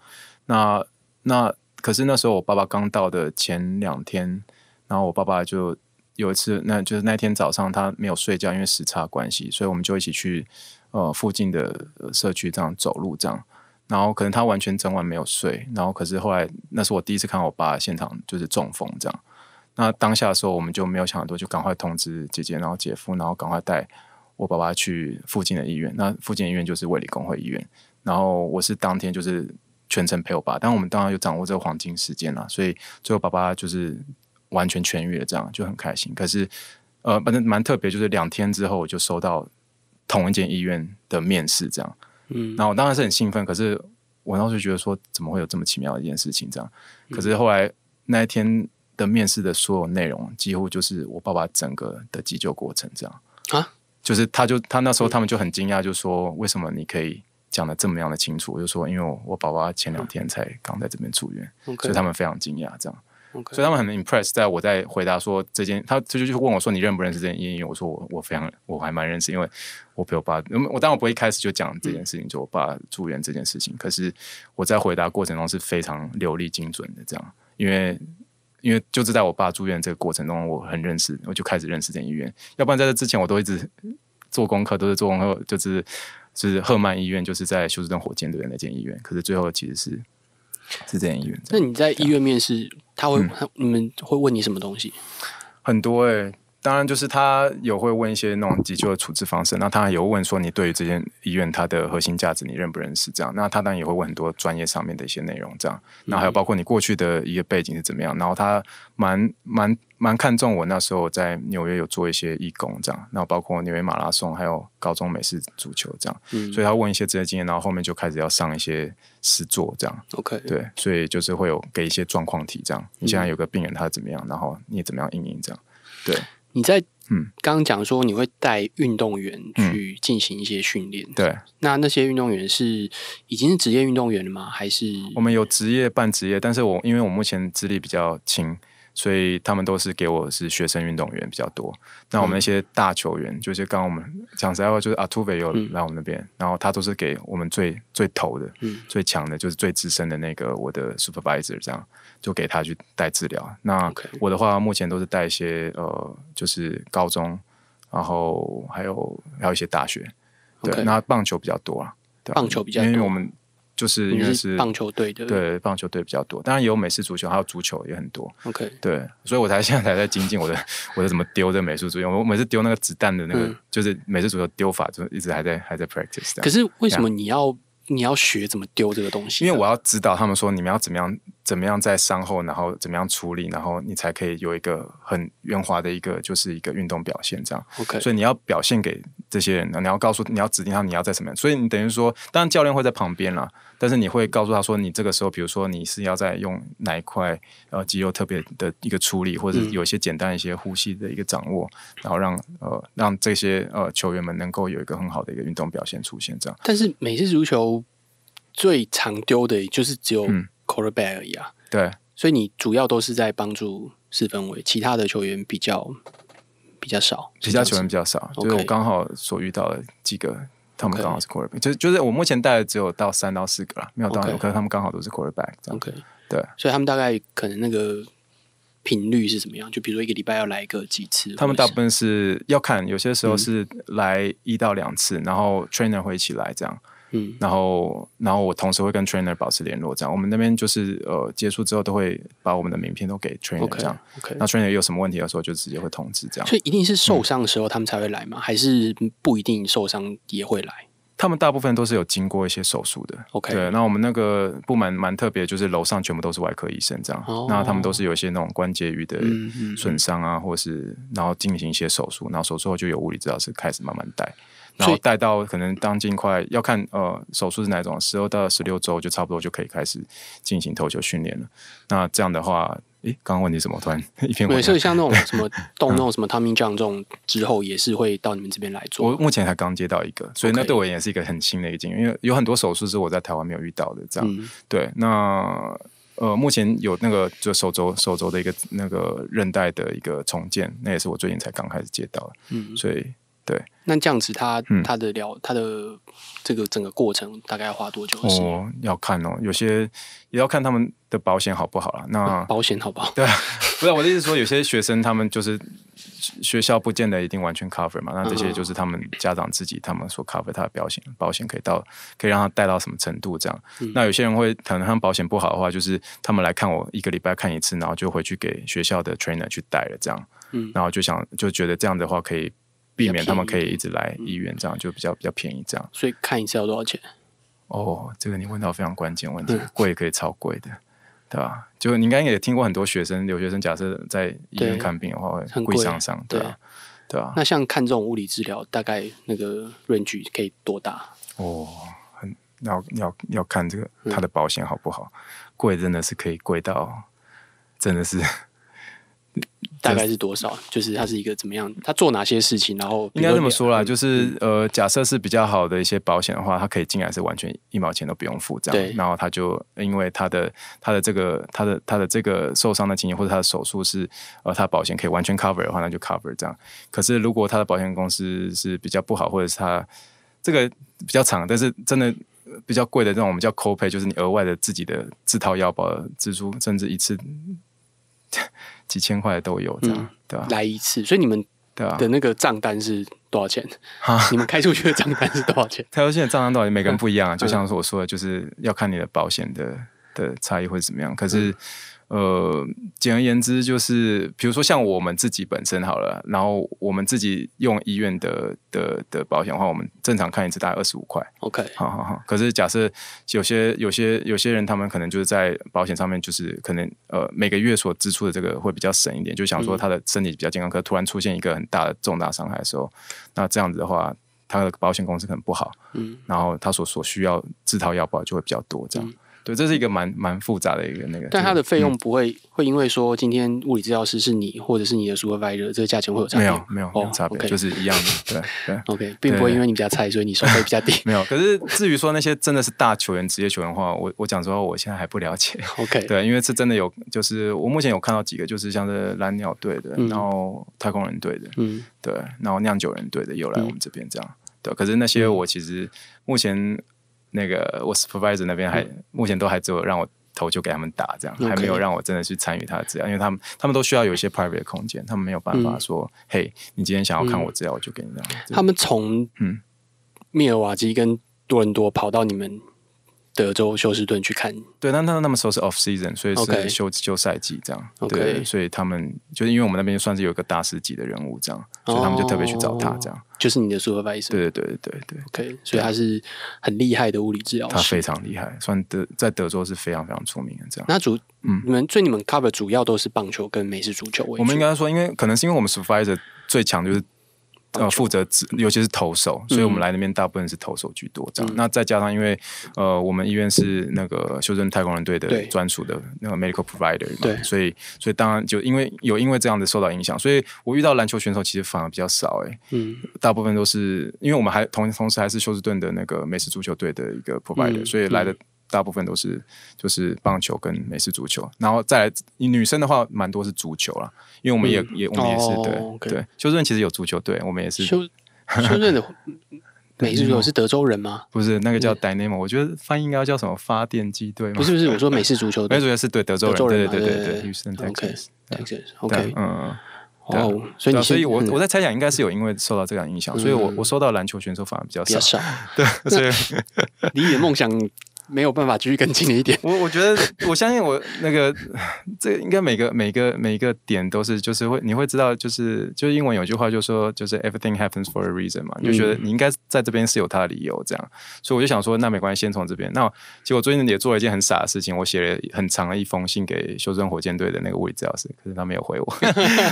那那可是那时候我爸爸刚到的前两天，然后我爸爸就。有一次，那就是那天早上，他没有睡觉，因为时差关系，所以我们就一起去，呃，附近的社区这样走路这样。然后可能他完全整晚没有睡，然后可是后来，那是我第一次看我爸现场就是中风这样。那当下的时候，我们就没有想很多，就赶快通知姐姐，然后姐夫，然后赶快带我爸爸去附近的医院。那附近医院就是卫理工会医院。然后我是当天就是全程陪我爸，但我们当然有掌握这个黄金时间了，所以最后爸爸就是。完全痊愈了，这样就很开心。可是，呃，反正蛮特别，就是两天之后我就收到同一间医院的面试，这样。嗯。然后我当然是很兴奋，可是我当时觉得说，怎么会有这么奇妙的一件事情？这样。可是后来那一天的面试的所有内容，几乎就是我爸爸整个的急救过程，这样。啊。就是他就他那时候他们就很惊讶，就说为什么你可以讲的这么样的清楚？我就说因为我我爸爸前两天才刚在这边住院，所以他们非常惊讶，这样。所以他们很 impressed，在我在回答说这件，他这就就问我说你认不认识这件医院？我说我我非常我还蛮认识，因为我陪我爸。我当然不会一开始就讲这件事情，就我爸住院这件事情。可是我在回答过程中是非常流利、精准的，这样，因为因为就是在我爸住院这个过程中，我很认识，我就开始认识这间医院。要不然在这之前，我都一直做功课，都是做功课，就是是赫曼医院，就是在休斯顿火箭队的那间医院。可是最后其实是。这间医院。那你在医院面试，他会你们会问你什么东西？很多哎。当然，就是他有会问一些那种急救的处置方式。那他有问说你对于这间医院它的核心价值你认不认识？这样，那他当然也会问很多专业上面的一些内容。这样，那还有包括你过去的一个背景是怎么样？然后他蛮蛮蛮看重我那时候在纽约有做一些义工，这样。那包括纽约马拉松，还有高中美式足球，这样。嗯。所以他问一些职业经验，然后后面就开始要上一些试做，这样。OK。对，所以就是会有给一些状况题，这样。你现在有个病人他怎么样，然后你怎么样应对，这样。对。你在嗯，刚刚讲说你会带运动员去进行一些训练，对。那那些运动员是已经是职业运动员了吗？还是我们有职业办职业？但是我因为我目前资历比较轻，所以他们都是给我是学生运动员比较多。那我们那些大球员，就是刚刚我们讲在话，就是阿图贝有来我们那边，然后他都是给我们最最头的、嗯、最强的，就是最资深的那个我的 supervisor 这样。就给他去带治疗。那我的话，目前都是带一些呃，就是高中，然后还有还有一些大学。对，那棒球比较多啊，棒球比较多。因为我们就是因为是棒球队，对对，棒球队比较多。当然也有美式足球，还有足球也很多。OK，对，所以我才现在才在精进我的 (laughs) 我的怎么丢这美式足球。我每次丢那个子弹的那个，就是美式足球丢法，就一直还在还在 practice。可是为什么你要你要学怎么丢这个东西？因为我要知道他们说你们要怎么样。怎么样在伤后，然后怎么样处理，然后你才可以有一个很圆滑的一个，就是一个运动表现这样。OK，所以你要表现给这些人，你要告诉，你要指定他你要在什么？所以你等于说，当然教练会在旁边了，但是你会告诉他说，你这个时候，比如说你是要在用哪一块呃肌肉特别的一个处理，或者有一些简单一些呼吸的一个掌握，然后让呃让这些呃球员们能够有一个很好的一个运动表现出现这样。但是美式足球最常丢的就是只有。Quarterback 而已啊，对，所以你主要都是在帮助四分卫，其他的球员比较比较少，其他球员比较少，就是我刚好所遇到的几个他们刚好是 Quarterback，就是就是我目前带的只有到三到四个了，没有到有，可他们刚好都是 Quarterback，OK，对，所以他们大概可能那个频率是怎么样？就比如说一个礼拜要来个几次？他们大部分是要看，有些时候是来一到两次，然后 Trainer 会一起来这样。嗯，然后然后我同时会跟 trainer 保持联络，这样我们那边就是呃结束之后都会把我们的名片都给 trainer，这样。那 trainer 有什么问题的时候就直接会通知这样。所以一定是受伤的时候他们才会来吗？还是不一定受伤也会来？他们大部分都是有经过一些手术的。OK。对，那我们那个部门蛮特别，就是楼上全部都是外科医生这样。那他们都是有一些那种关节鱼的损伤啊，或是然后进行一些手术，然后手术后就有物理治疗师开始慢慢带。然后带到可能当尽快要看呃手术是哪种，十二到十六周就差不多就可以开始进行投球训练了。那这样的话，诶，刚刚问你什么，突然 (laughs) 一片。灰所以像那种什么动那种什么 Tommy 酱这种之后，也是会到你们这边来做。我目前才刚接到一个，所以那对我也是一个很新的一个经验，因为有很多手术是我在台湾没有遇到的。这样，对，那呃，目前有那个就手肘手肘的一个那个韧带的一个重建，那也是我最近才刚开始接到的，嗯，所以。对，那这样子，他他的聊他的这个整个过程大概要花多久？哦，要看哦，有些也要看他们的保险好不好了。那保险好不好？对，(laughs) 不是我的意思说，有些学生他们就是学校不见得一定完全 cover 嘛。那这些就是他们家长自己，他们所 cover 他的保险，保险可以到可以让他带到什么程度这样。那有些人会可能他保险不好的话，就是他们来看我一个礼拜看一次，然后就回去给学校的 trainer 去带了这样。嗯，然后就想就觉得这样的话可以。避免他们可以一直来医院，这样就比较比较便宜。这样，所以看一次要多少钱？哦，这个你问到非常关键问题，贵可以超贵的，对吧？就你应该也听过很多学生、留学生，假设在医院看病的话，会贵上上，对吧？对啊。那像看这种物理治疗，大概那个 range 可以多大？哦，很要要要看这个他的保险好不好，贵真的是可以贵到真的是。大概是多少？就是它是一个怎么样？他做哪些事情？然后应该这么说啦，就是呃，假设是比较好的一些保险的话，它可以进来是完全一毛钱都不用付，这样。然后他就因为他的他的这个他的他的这个受伤的情形或者他的手术是呃，他保险可以完全 cover 的话，那就 cover 这样。可是如果他的保险公司是比较不好，或者是他这个比较长，但是真的比较贵的这种，我们叫 copay，就是你额外的自己的自掏腰包支出，甚至一次。(laughs) 几千块都有这样，对吧？来一次，所以你们对吧的那个账单是多少钱？(laughs) 你们开出去的账单是多少钱？开出去的账单到底每个人不一样啊，就像是我说的，就是要看你的保险的的差异会怎么样。”可是。呃，简而言之，就是比如说像我们自己本身好了，然后我们自己用医院的的的保险的话，我们正常看一次大概二十五块。OK，好好好。可是假设有些有些有些人，他们可能就是在保险上面，就是可能呃每个月所支出的这个会比较省一点，就想说他的身体比较健康，可突然出现一个很大的重大伤害的时候，那这样子的话，他的保险公司可能不好，嗯，然后他所所需要自掏腰包就会比较多，这样。对，这是一个蛮蛮复杂的一个那个，但它的费用不会会因为说今天物理治疗师是你或者是你的舒克拜热，这个价钱会有差别？没有，没有，没有差别，就是一样的。对，对，OK，并不会因为你比较菜，所以你收费比较低。(laughs) 没有，可是至于说那些真的是大球员、职业球员的话，我我讲话，我现在还不了解。(laughs) OK，对，因为这真的有，就是我目前有看到几个，就是像是蓝鸟队的，然后太空人队的，嗯，对，然后酿酒人队的有来我们这边这样。对，可是那些我其实目前。那个我 supervisor 那边还目前都还只有让我投球给他们打，这样还没有让我真的去参与他的治疗，因为他们他们都需要有一些 private 空间，他们没有办法说，嘿，你今天想要看我治疗，我就给你这样。他们从嗯，密尔瓦基跟多伦多跑到你们。德州休斯顿去看，对，那那那么时候是 off season，所以是休休赛季这样，对，所以他们就是因为我们那边算是有一个大师级的人物这样，所以他们就特别去找他这样，就是你的 survivor，对对对对对对，OK，所以他是很厉害的物理治疗师，他非常厉害，算德在德州是非常非常出名的这样。那主嗯，你们最你们 cover 主要都是棒球跟美式足球，我们应该说，因为可能是因为我们 survivor 最强就是。呃，负责，尤其是投手，所以我们来那边大部分是投手居多。这样，那再加上因为，呃，我们医院是那个休斯顿太空人队的专属的那个 medical provider 嘛，对，所以，所以当然就因为有因为这样的受到影响，所以我遇到篮球选手其实反而比较少哎，嗯，大部分都是因为我们还同同时还是休斯顿的那个美式足球队的一个 provider，所以来的。大部分都是就是棒球跟美式足球，然后再来女生的话，蛮多是足球了，因为我们也也我们也是对对，邱正其实有足球队，我们也是邱邱正的 (laughs) 美式足球是德州人吗？不是，那个叫 Dynamo，我觉得翻译应该叫什么发电机队吗？不是不是，我说美式足球，美式足球是对德州人，对州人对对对对，女生 t 对，x a s Texas OK，嗯哦，所以所以我我在猜想应该是有因为受到这样影响，所以我我收到篮球选手反而比较少，对，所以你的梦想。没有办法继续跟进你一点，我我觉得我相信我那个这应该每个每个每一个点都是就是会你会知道就是就英文有句话就说就是 everything happens for a reason 嘛，就觉得你应该在这边是有它的理由这样，所以我就想说那没关系，先从这边。那其实我最近也做了一件很傻的事情，我写了很长的一封信给修正火箭队的那个物理治疗师，可是他没有回我。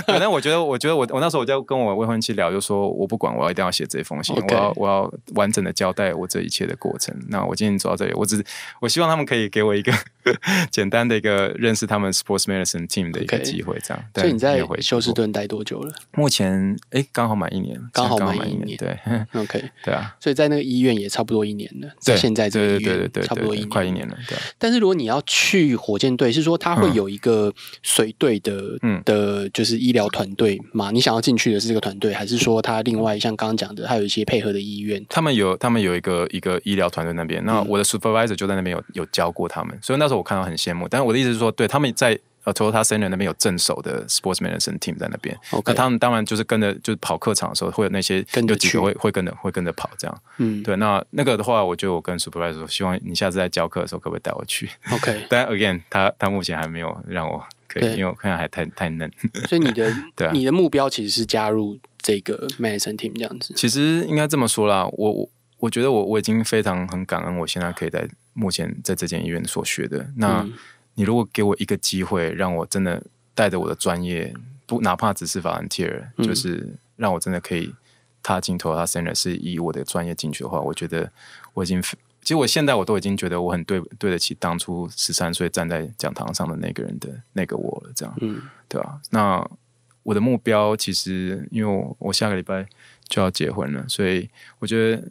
反 (laughs) 正我觉得我觉得我我那时候我就跟我未婚妻聊，就说我不管我要一定要写这封信，我要我要完整的交代我这一切的过程。那我今天走到这里，我只我希望他们可以给我一个 (laughs) 简单的一个认识他们 sports medicine team 的一个机会，这样。所以你在休斯顿待多久了？目前哎，刚好满一年，刚好满一年。对，OK，(laughs) 对啊。所以在那个医院也差不多一年了，在现在这个医院，对对对，差不多一年，快一年了。对。但是如果你要去火箭队，是说他会有一个随队的的，就是医疗团队嘛？你想要进去的是这个团队，还是说他另外像刚刚讲的，还有一些配合的医院？他们有，他们有一个一个医疗团队那边。那我的 supervisor。就在那边有有教过他们，所以那时候我看到很羡慕。但我的意思是说，对他们在呃，Toyota Center 那边有正手的 Sports Management Team 在那边。OK，那他们当然就是跟着就跑客场的时候，会有那些有几个会会跟着会跟着跑这样。嗯，对，那那个的话，我觉得我跟 Suprise 说，希望你下次在教课的时候，可不可以带我去？OK。(laughs) 但 Again，他他目前还没有让我可以，因为我看还太太嫩。所以你的 (laughs) 对你的目标其实是加入这个 Management Team 这样子。其实应该这么说啦，我我我觉得我我已经非常很感恩，我现在可以在。目前在这间医院所学的，那，你如果给我一个机会，让我真的带着我的专业，不，哪怕只是 volunteer，就是让我真的可以踏进土耳其 s e n t e 是以我的专业进去的话，我觉得我已经，其实我现在我都已经觉得我很对对得起当初十三岁站在讲堂上的那个人的那个我了，这样，对吧？那我的目标其实，因为我我下个礼拜就要结婚了，所以我觉得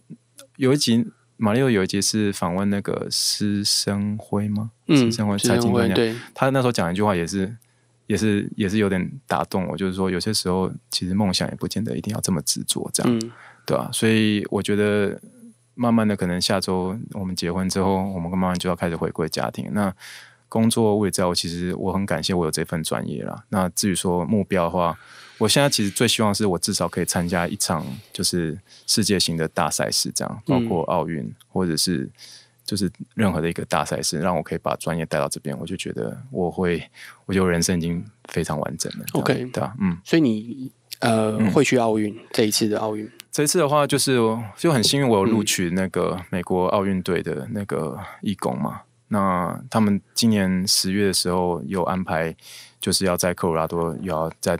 有一集。马立欧有一集是访问那个施生辉吗？施生辉财经专家，他那时候讲一句话也是，也是，也是有点打动我，就是说有些时候其实梦想也不见得一定要这么执着，这样，对吧？所以我觉得慢慢的，可能下周我们结婚之后，我们跟慢妈就要开始回归家庭。那工作我也在，我其实我很感谢我有这份专业啦。那至于说目标的话，我现在其实最希望是我至少可以参加一场就是世界型的大赛事，这样包括奥运或者是就是任何的一个大赛事，让我可以把专业带到这边，我就觉得我会，我觉得人生已经非常完整了。OK，对吧？嗯，所以你呃会去奥运这一次的奥运？这一次的话，就是就很幸运我有录取那个美国奥运队的那个义工嘛。那他们今年十月的时候又安排，就是要在科罗拉多，又要在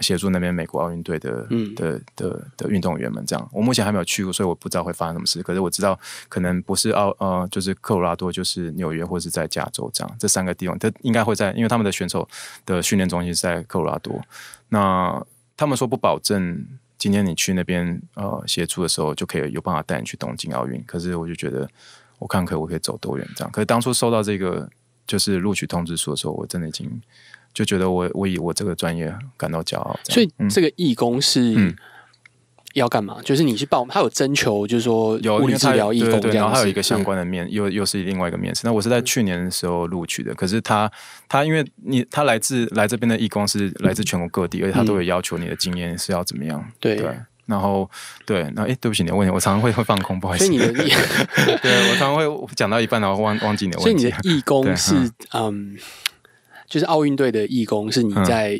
协助那边美国奥运队的的的的运动员们。这样，我目前还没有去过，所以我不知道会发生什么事。可是我知道，可能不是奥呃，就是科罗拉多，就是纽约，或是在加州这样这三个地方。他应该会在，因为他们的选手的训练中心在科罗拉多。那他们说不保证今天你去那边呃协助的时候就可以有办法带你去东京奥运。可是我就觉得。我看可我可以走多远这样。可是当初收到这个就是录取通知书的时候，我真的已经就觉得我我以我这个专业感到骄傲。所以这个义工是要干嘛？就是你去报，他有征求，就是说物理医疗义工这然后还有一个相关的面，又又是另外一个面试。那我是在去年的时候录取的，可是他他因为你他来自来这边的义工是来自全国各地，而且他都有要求你的经验是要怎么样？对对。然后，对，那哎，对不起，你的问题，我常常会会放空，不好意思。所以你的义，(laughs) 对我常常会讲到一半，然后忘忘记你的问题。所以你的 (laughs) 义工是嗯，就是奥运队的义工，是你在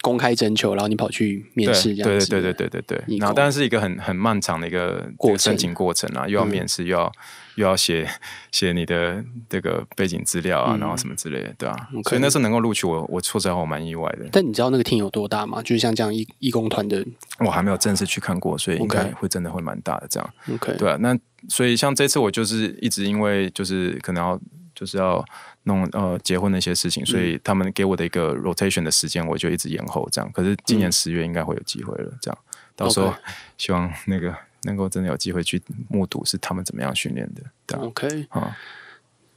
公开征求，然后你跑去面试，这样。对对对对对对对。然后当然是一个很很漫长的一个过申请过程啊，又要面试又要。又要写 (laughs) 写你的这个背景资料啊，然后什么之类的，对吧？所以那时候能够录取我，我说实话我蛮意外的。但你知道那个厅有多大吗？就是像这样义义工团的，我还没有正式去看过，所以应该会真的会蛮大的。这样，对啊。那所以像这次我就是一直因为就是可能要就是要弄呃结婚那些事情，所以他们给我的一个 rotation 的时间，我就一直延后这样。可是今年十月应该会有机会了，这样到时候希望那个。能够真的有机会去目睹是他们怎么样训练的，对 o k 啊，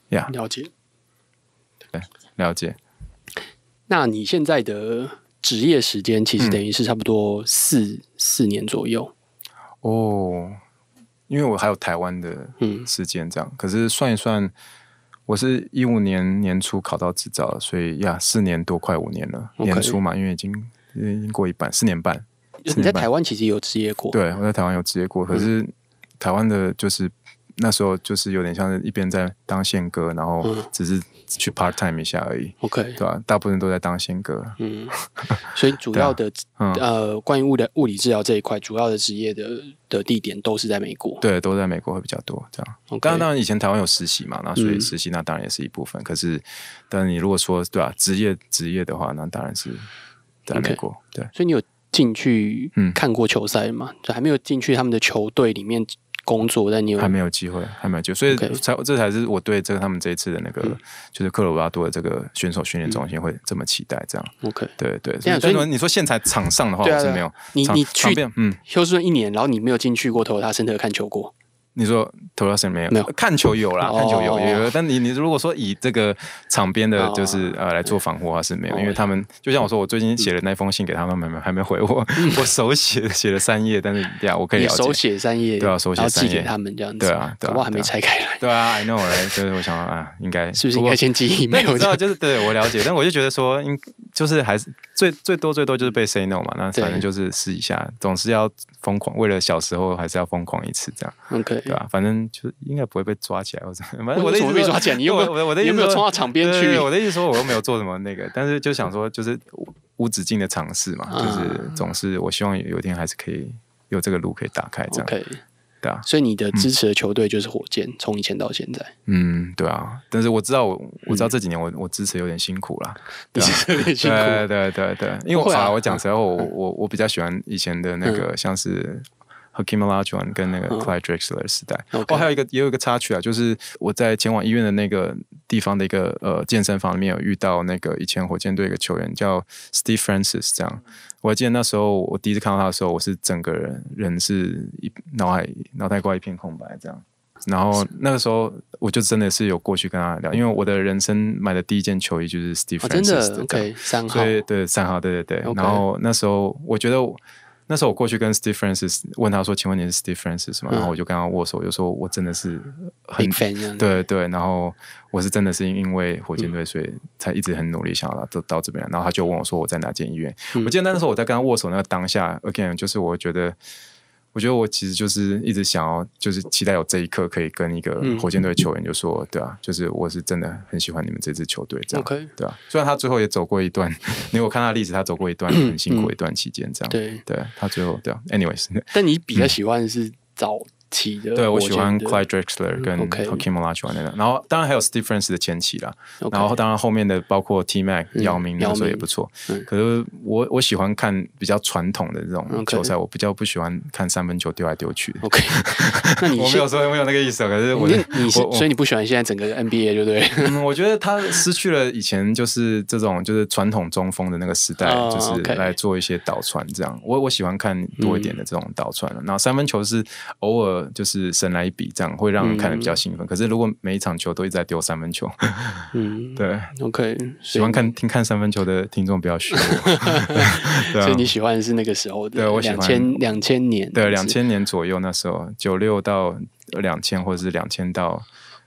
呀，了解，对，了解。那你现在的职业时间其实等于是差不多四四年左右哦，因为我还有台湾的时间这样，可是算一算，我是一五年年初考到执照，所以呀，四年多快五年了，年初嘛，因为已经已经过一半，四年半。你在台湾其实有职业过，对我在台湾有职业过，可是台湾的，就是那时候就是有点像是一边在当宪哥，然后只是去 part time 一下而已。OK，对吧？大部分都在当宪哥。嗯，(laughs) 所以主要的呃，关于物的物理治疗这一块，主要的职业的的地点都是在美国。对，都在美国会比较多。这样，我刚刚当然以前台湾有实习嘛，那所以实习那当然也是一部分。可是，但你如果说对吧，职业职业的话，那当然是在美国。对，所以你有。进去看过球赛嘛？就还没有进去他们的球队里面工作，但你还没有机会，还没有机会，所以才这才是我对这个他们这一次的那个，就是克罗拉多的这个选手训练中心会这么期待这样。OK，对对，所以说你说现在场上的话我是没有，你你去嗯休斯顿一年，然后你没有进去过，头他森特看球过。你说投到身没有？没有。看球有啦，看球有，有。但你你如果说以这个场边的，就是呃，来做防护还是没有，因为他们就像我说，我最近写了那封信给他们，没没还没回我。我手写写了三页，但是对啊，我可以了解。手写三页，对啊，手写三页，给他们这样子。对啊，对啊，我还没拆开来。对啊，I know，我来就是我想啊，应该是不是应该先寄？没有，就是对我了解，但我就觉得说应。就是还是最最多最多就是被 say no 嘛，那反正就是试一下，总是要疯狂，为了小时候还是要疯狂一次这样，OK，对吧？反正就应该不会被抓起来或者，反正我的意思没被抓起来，你有没有？我的有没有冲到场边去？我的意思说我又没有做什么那个，但是就想说就是无止境的尝试嘛，就是总是我希望有一天还是可以有这个路可以打开这样。对啊，所以你的支持的球队就是火箭，从以前到现在。嗯，对啊，但是我知道，我我知道这几年我我支持有点辛苦了，对，辛苦，对对对，因为我啊，我讲实话，我我我比较喜欢以前的那个，像是和 k i m o l a j u o n 跟那个 c l a y d r e x l e r 时代。哦，还有一个也有一个插曲啊，就是我在前往医院的那个地方的一个呃健身房里面，有遇到那个以前火箭队一个球员叫 Steve Francis 这样。我还记得那时候，我第一次看到他的时候，我是整个人人是一脑海脑袋瓜一片空白这样。然后那个时候，我就真的是有过去跟他聊，因为我的人生买的第一件球衣就是 Steve Francis 的，k 三号，对对三号，对对对。然后那时候我觉得。那时候我过去跟 Steve Francis 问他说：“请问你是 Steve Francis 是吗？”然后我就跟他握手，我就说：“我真的是很对对。”然后我是真的是因为火箭队，所以才一直很努力，想要到到这边。然后他就问我说：“我在哪间医院？”我记得那时候我在跟他握手那个当下，again 就是我觉得。我觉得我其实就是一直想要，就是期待有这一刻可以跟一个火箭队球员就说，对啊，就是我是真的很喜欢你们这支球队这样，对啊。虽然他最后也走过一段，因为我看他历史，他走过一段很辛苦一段期间这样，对，他最后对，anyway 啊。s 但你比较喜欢是早。对，我喜欢 Clyde Drexler 跟 k o k i m Ola 喜欢那个，然后当然还有 Steve f r a n c i 的前期啦，然后当然后面的包括 T Mac、姚明有时候也不错。可是我我喜欢看比较传统的这种球赛，我比较不喜欢看三分球丢来丢去。OK，(laughs) 我没有说没有那个意思，可是你你是所以你不喜欢现在整个 NBA 对不对。(laughs) 我觉得他失去了以前就是这种就是传统中锋的那个时代，就是来做一些倒传这样。我我喜欢看多一点的这种倒传的，然后三分球是偶尔。就是省来一笔，这样会让人看得比较兴奋。可是如果每一场球都一直在丢三分球，嗯，(laughs) 对，OK，喜欢看听看三分球的听众不要学我。(laughs) 所以你喜欢是那个时候的，对，两千两千年，对，两千年左右那时候，九六到两千，或者是两千到。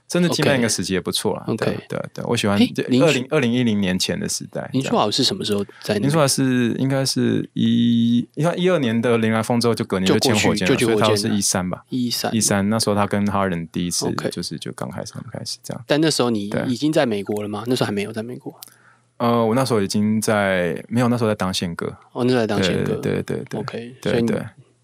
真的经历一个时期也不错 o 对对对，我喜欢二零二零一零年前的时代。林书豪是什么时候在？林书豪是应该是一你看一二年的林来峰之后，就隔年就签火箭，所以他是一三吧，一三一三。那时候他跟 Harden 第一次就是就刚开始刚开始这样。但那时候你已经在美国了吗？那时候还没有在美国。呃，我那时候已经在没有那时候在当宪哥哦，那时候在当宪哥，对对对，OK。对对。你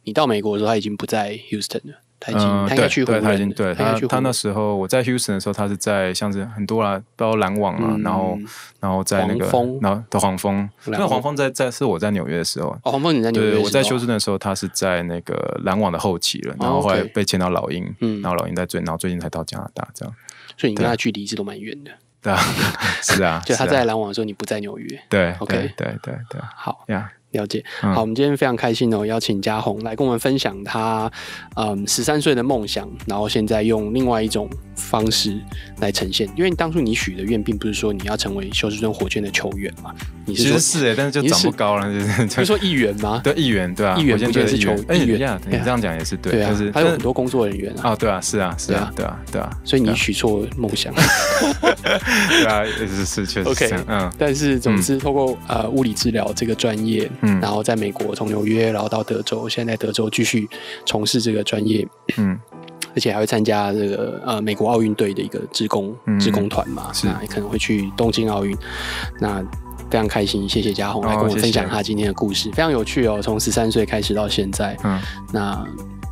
你到美国的时候，他已经不在 Houston 了。嗯，对对，他已经对他他那时候，我在 Houston 的时候，他是在像是很多啊，包括篮网啊，然后然后在那个，然后黄蜂，因为黄蜂在在是我在纽约的时候，哦，黄蜂你在纽约，对，我在休斯顿的时候，他是在那个篮网的后期了，然后后来被签到老鹰，嗯，然后老鹰在最，然后最近才到加拿大这样，所以你跟他距离一直都蛮远的，对啊，(laughs) 是啊，(laughs) 就他在篮网的时候，你不在纽约，对，OK，对对对，好，呀。了解好，我们今天非常开心哦，邀请嘉宏来跟我们分享他嗯十三岁的梦想，然后现在用另外一种方式来呈现。因为当初你许的愿，并不是说你要成为休斯顿火箭的球员嘛？你是是哎，但是就长不高了，就是说议员吗？对，议员对啊，议员不就是球员？议员你这样讲也是对，啊。是还有很多工作人员啊，对啊，是啊，是啊，对啊，对啊，所以你许错梦想，(laughs) 对啊，是是确实 OK 嗯，但是总之，透过呃物理治疗这个专业。然后在美国，从纽约，然后到德州，现在在德州继续从事这个专业，嗯，而且还会参加这个呃美国奥运队的一个职工职工团嘛，是那可能会去东京奥运，那非常开心。谢谢嘉宏来跟我分享他今天的故事，非常有趣哦。从十三岁开始到现在，嗯，那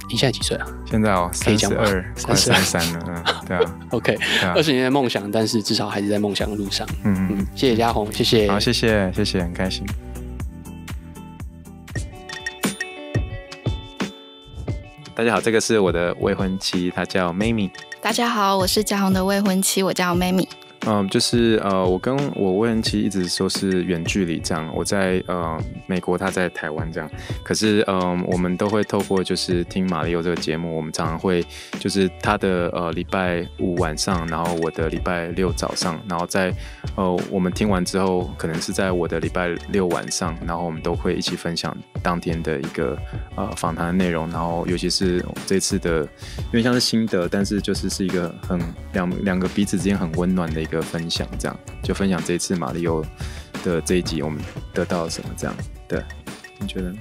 你现在几岁啊？现在哦，可以讲二，三十三了，嗯，(laughs) 对啊。OK，二十年的梦想，但是至少还是在梦想的路上。嗯嗯，谢谢嘉宏，谢谢。好，谢谢，谢谢，很开心。大家好，这个是我的未婚妻，她叫 m a m i 大家好，我是嘉宏的未婚妻，我叫 m a m i 嗯，就是呃，我跟我未婚妻一直说是远距离这样，我在呃美国，她在台湾这样。可是嗯，我们都会透过就是听马里欧这个节目，我们常常会就是他的呃礼拜五晚上，然后我的礼拜六早上，然后在呃我们听完之后，可能是在我的礼拜六晚上，然后我们都会一起分享当天的一个呃访谈的内容，然后尤其是这次的，因为像是心得，但是就是是一个很两两个彼此之间很温暖的一个。个分享，这样就分享这一次马里欧的这一集，我们得到了什么？这样，对，你觉得？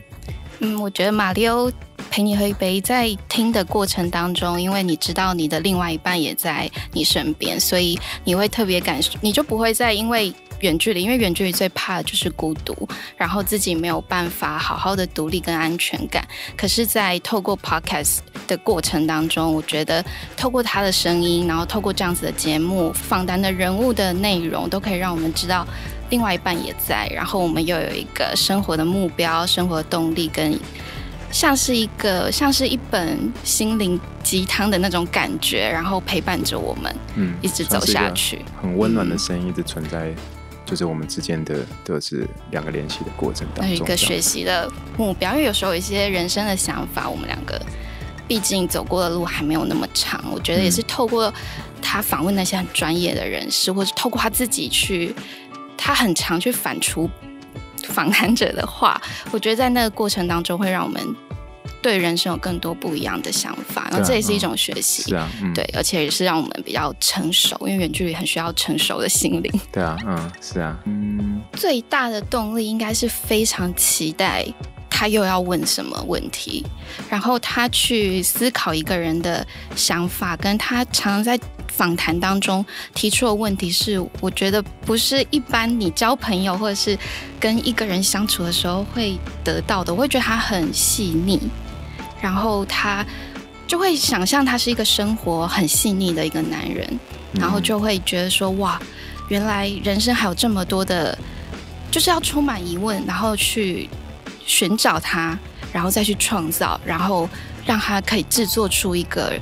嗯，我觉得马里奥陪你喝一杯，在听的过程当中，因为你知道你的另外一半也在你身边，所以你会特别感受，你就不会再因为远距离，因为远距离最怕的就是孤独，然后自己没有办法好好的独立跟安全感。可是，在透过 podcast 的过程当中，我觉得透过他的声音，然后透过这样子的节目访谈的人物的内容，都可以让我们知道。另外一半也在，然后我们又有一个生活的目标、生活动力，跟像是一个像是一本心灵鸡汤的那种感觉，然后陪伴着我们，嗯，一直走下去。很温暖的声音一直存在，就是我们之间的，都是两个联系的过程当中。一个学习的目标，因为有时候有一些人生的想法，我们两个毕竟走过的路还没有那么长，我觉得也是透过他访问那些很专业的人士，或者透过他自己去。他很常去反刍访谈者的话，我觉得在那个过程当中会让我们对人生有更多不一样的想法，然后这也是一种学习，是啊，对，而且也是让我们比较成熟，因为远距离很需要成熟的心灵，对啊，嗯，是啊，嗯，最大的动力应该是非常期待他又要问什么问题，然后他去思考一个人的想法，跟他常在。访谈当中提出的问题是，我觉得不是一般你交朋友或者是跟一个人相处的时候会得到的。我会觉得他很细腻，然后他就会想象他是一个生活很细腻的一个男人，然后就会觉得说：“哇，原来人生还有这么多的，就是要充满疑问，然后去寻找他，然后再去创造，然后让他可以制作出一个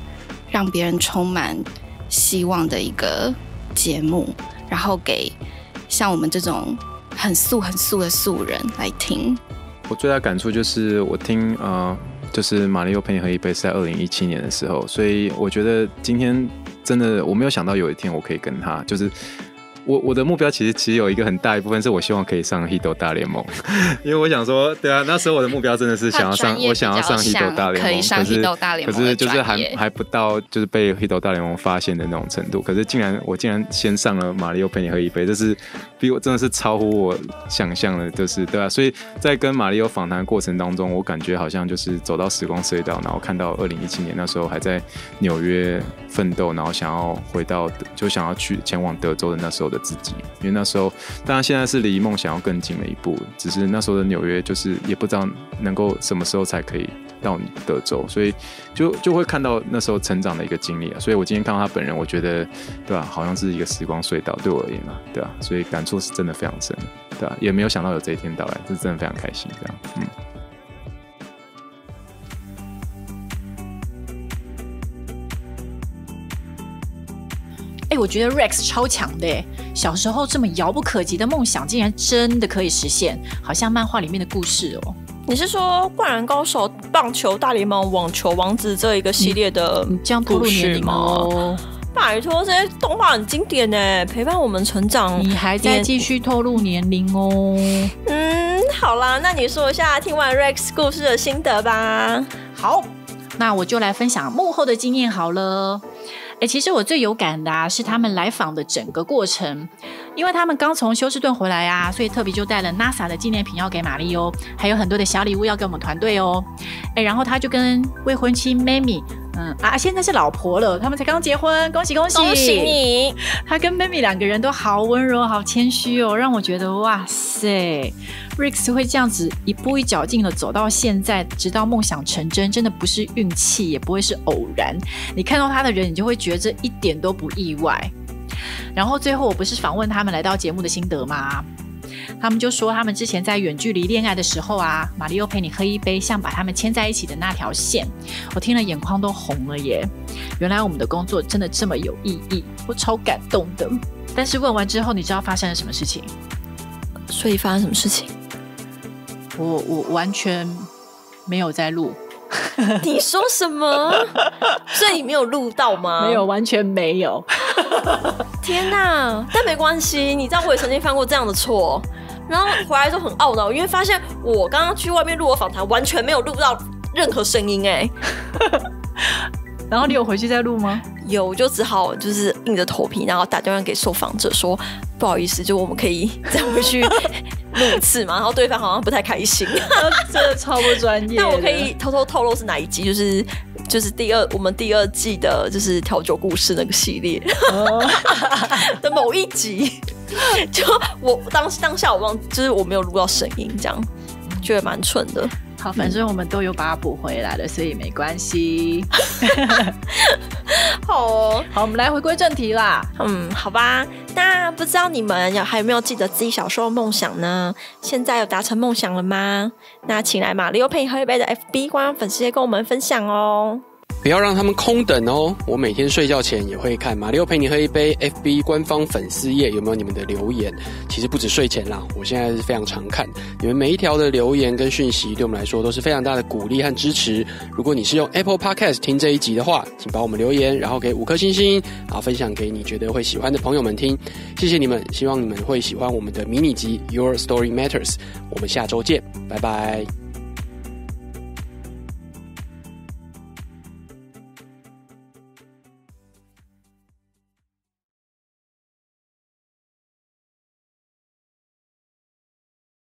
让别人充满。”希望的一个节目，然后给像我们这种很素很素的素人来听。我最大感触就是，我听啊，就是玛丽又陪你喝一杯是在二零一七年的时候，所以我觉得今天真的我没有想到有一天我可以跟他就是。我我的目标其实其实有一个很大一部分是我希望可以上 Hit o 大联盟，(laughs) 因为我想说，对啊，那时候我的目标真的是想要上，我想要上 Hit o 大联盟，可是可是就是还还不到就是被 Hit o 大联盟发现的那种程度，可是竟然我竟然先上了马里奥陪你喝一杯，这是比我真的是超乎我想象的，就是对啊，所以在跟马里奥访谈过程当中，我感觉好像就是走到时光隧道，然后看到二零一七年那时候还在纽约奋斗，然后想要回到就想要去前往德州的那时候。的自己，因为那时候，当然现在是离梦想要更近了一步，只是那时候的纽约就是也不知道能够什么时候才可以到你德州，所以就就会看到那时候成长的一个经历啊。所以我今天看到他本人，我觉得，对吧？好像是一个时光隧道对我而言啊，对吧？所以感触是真的非常深，对吧？也没有想到有这一天到来，是真的非常开心，这样，嗯。哎，我觉得 Rex 超强的哎，小时候这么遥不可及的梦想，竟然真的可以实现，好像漫画里面的故事哦。你是说《灌篮高手》《棒球大联盟》《网球王子》这一个系列的透露年龄吗？拜托，这些动画很经典呢，陪伴我们成长。你还在继续透露年龄哦？嗯，好啦，那你说一下听完 Rex 故事的心得吧。好，那我就来分享幕后的经验好了。哎，其实我最有感的是他们来访的整个过程，因为他们刚从休斯顿回来啊，所以特别就带了 NASA 的纪念品要给玛丽哦，还有很多的小礼物要给我们团队哦。哎，然后他就跟未婚妻 m a m i 嗯啊，现在是老婆了，他们才刚结婚，恭喜恭喜恭喜你！他跟 Baby 两个人都好温柔，好谦虚哦，让我觉得哇塞，Rex 会这样子一步一脚印的走到现在，直到梦想成真，真的不是运气，也不会是偶然。你看到他的人，你就会觉得一点都不意外。然后最后我不是访问他们来到节目的心得吗？他们就说，他们之前在远距离恋爱的时候啊，玛丽又陪你喝一杯，像把他们牵在一起的那条线。我听了眼眶都红了耶！原来我们的工作真的这么有意义，我超感动的。但是问完之后，你知道发生了什么事情？所以发生什么事情？我我完全没有在录。你说什么？(laughs) 所以没有录到吗？没有，完全没有。(laughs) 天哪！但没关系，你知道我也曾经犯过这样的错，然后回来就很懊恼，因为发现我刚刚去外面录我访谈，完全没有录到任何声音哎。(laughs) 然后你有回去再录吗？有，就只好就是硬着头皮，然后打电话给受访者说不好意思，就我们可以再回去录一次嘛。然后对方好像不太开心，(laughs) 真的超不专业。那我可以偷偷透露是哪一集？就是。就是第二，我们第二季的，就是调酒故事那个系列 (laughs) 的某一集，就我当当下我忘就是我没有录到声音，这样觉得蛮蠢的。好，反正我们都有把它补回来了，所以没关系。(laughs) 好，好，我们来回归正题啦。嗯，好吧，那不知道你们有还有没有记得自己小时候的梦想呢？现在有达成梦想了吗？那请来马里欧配你喝一杯的 FB，官方粉丝也跟我们分享哦。不要让他们空等哦！我每天睡觉前也会看马六陪你喝一杯 FB 官方粉丝页有没有你们的留言？其实不止睡前啦，我现在是非常常看你们每一条的留言跟讯息，对我们来说都是非常大的鼓励和支持。如果你是用 Apple Podcast 听这一集的话，请帮我们留言，然后给五颗星星，啊，分享给你觉得会喜欢的朋友们听。谢谢你们，希望你们会喜欢我们的迷你集 Your Story Matters。我们下周见，拜拜。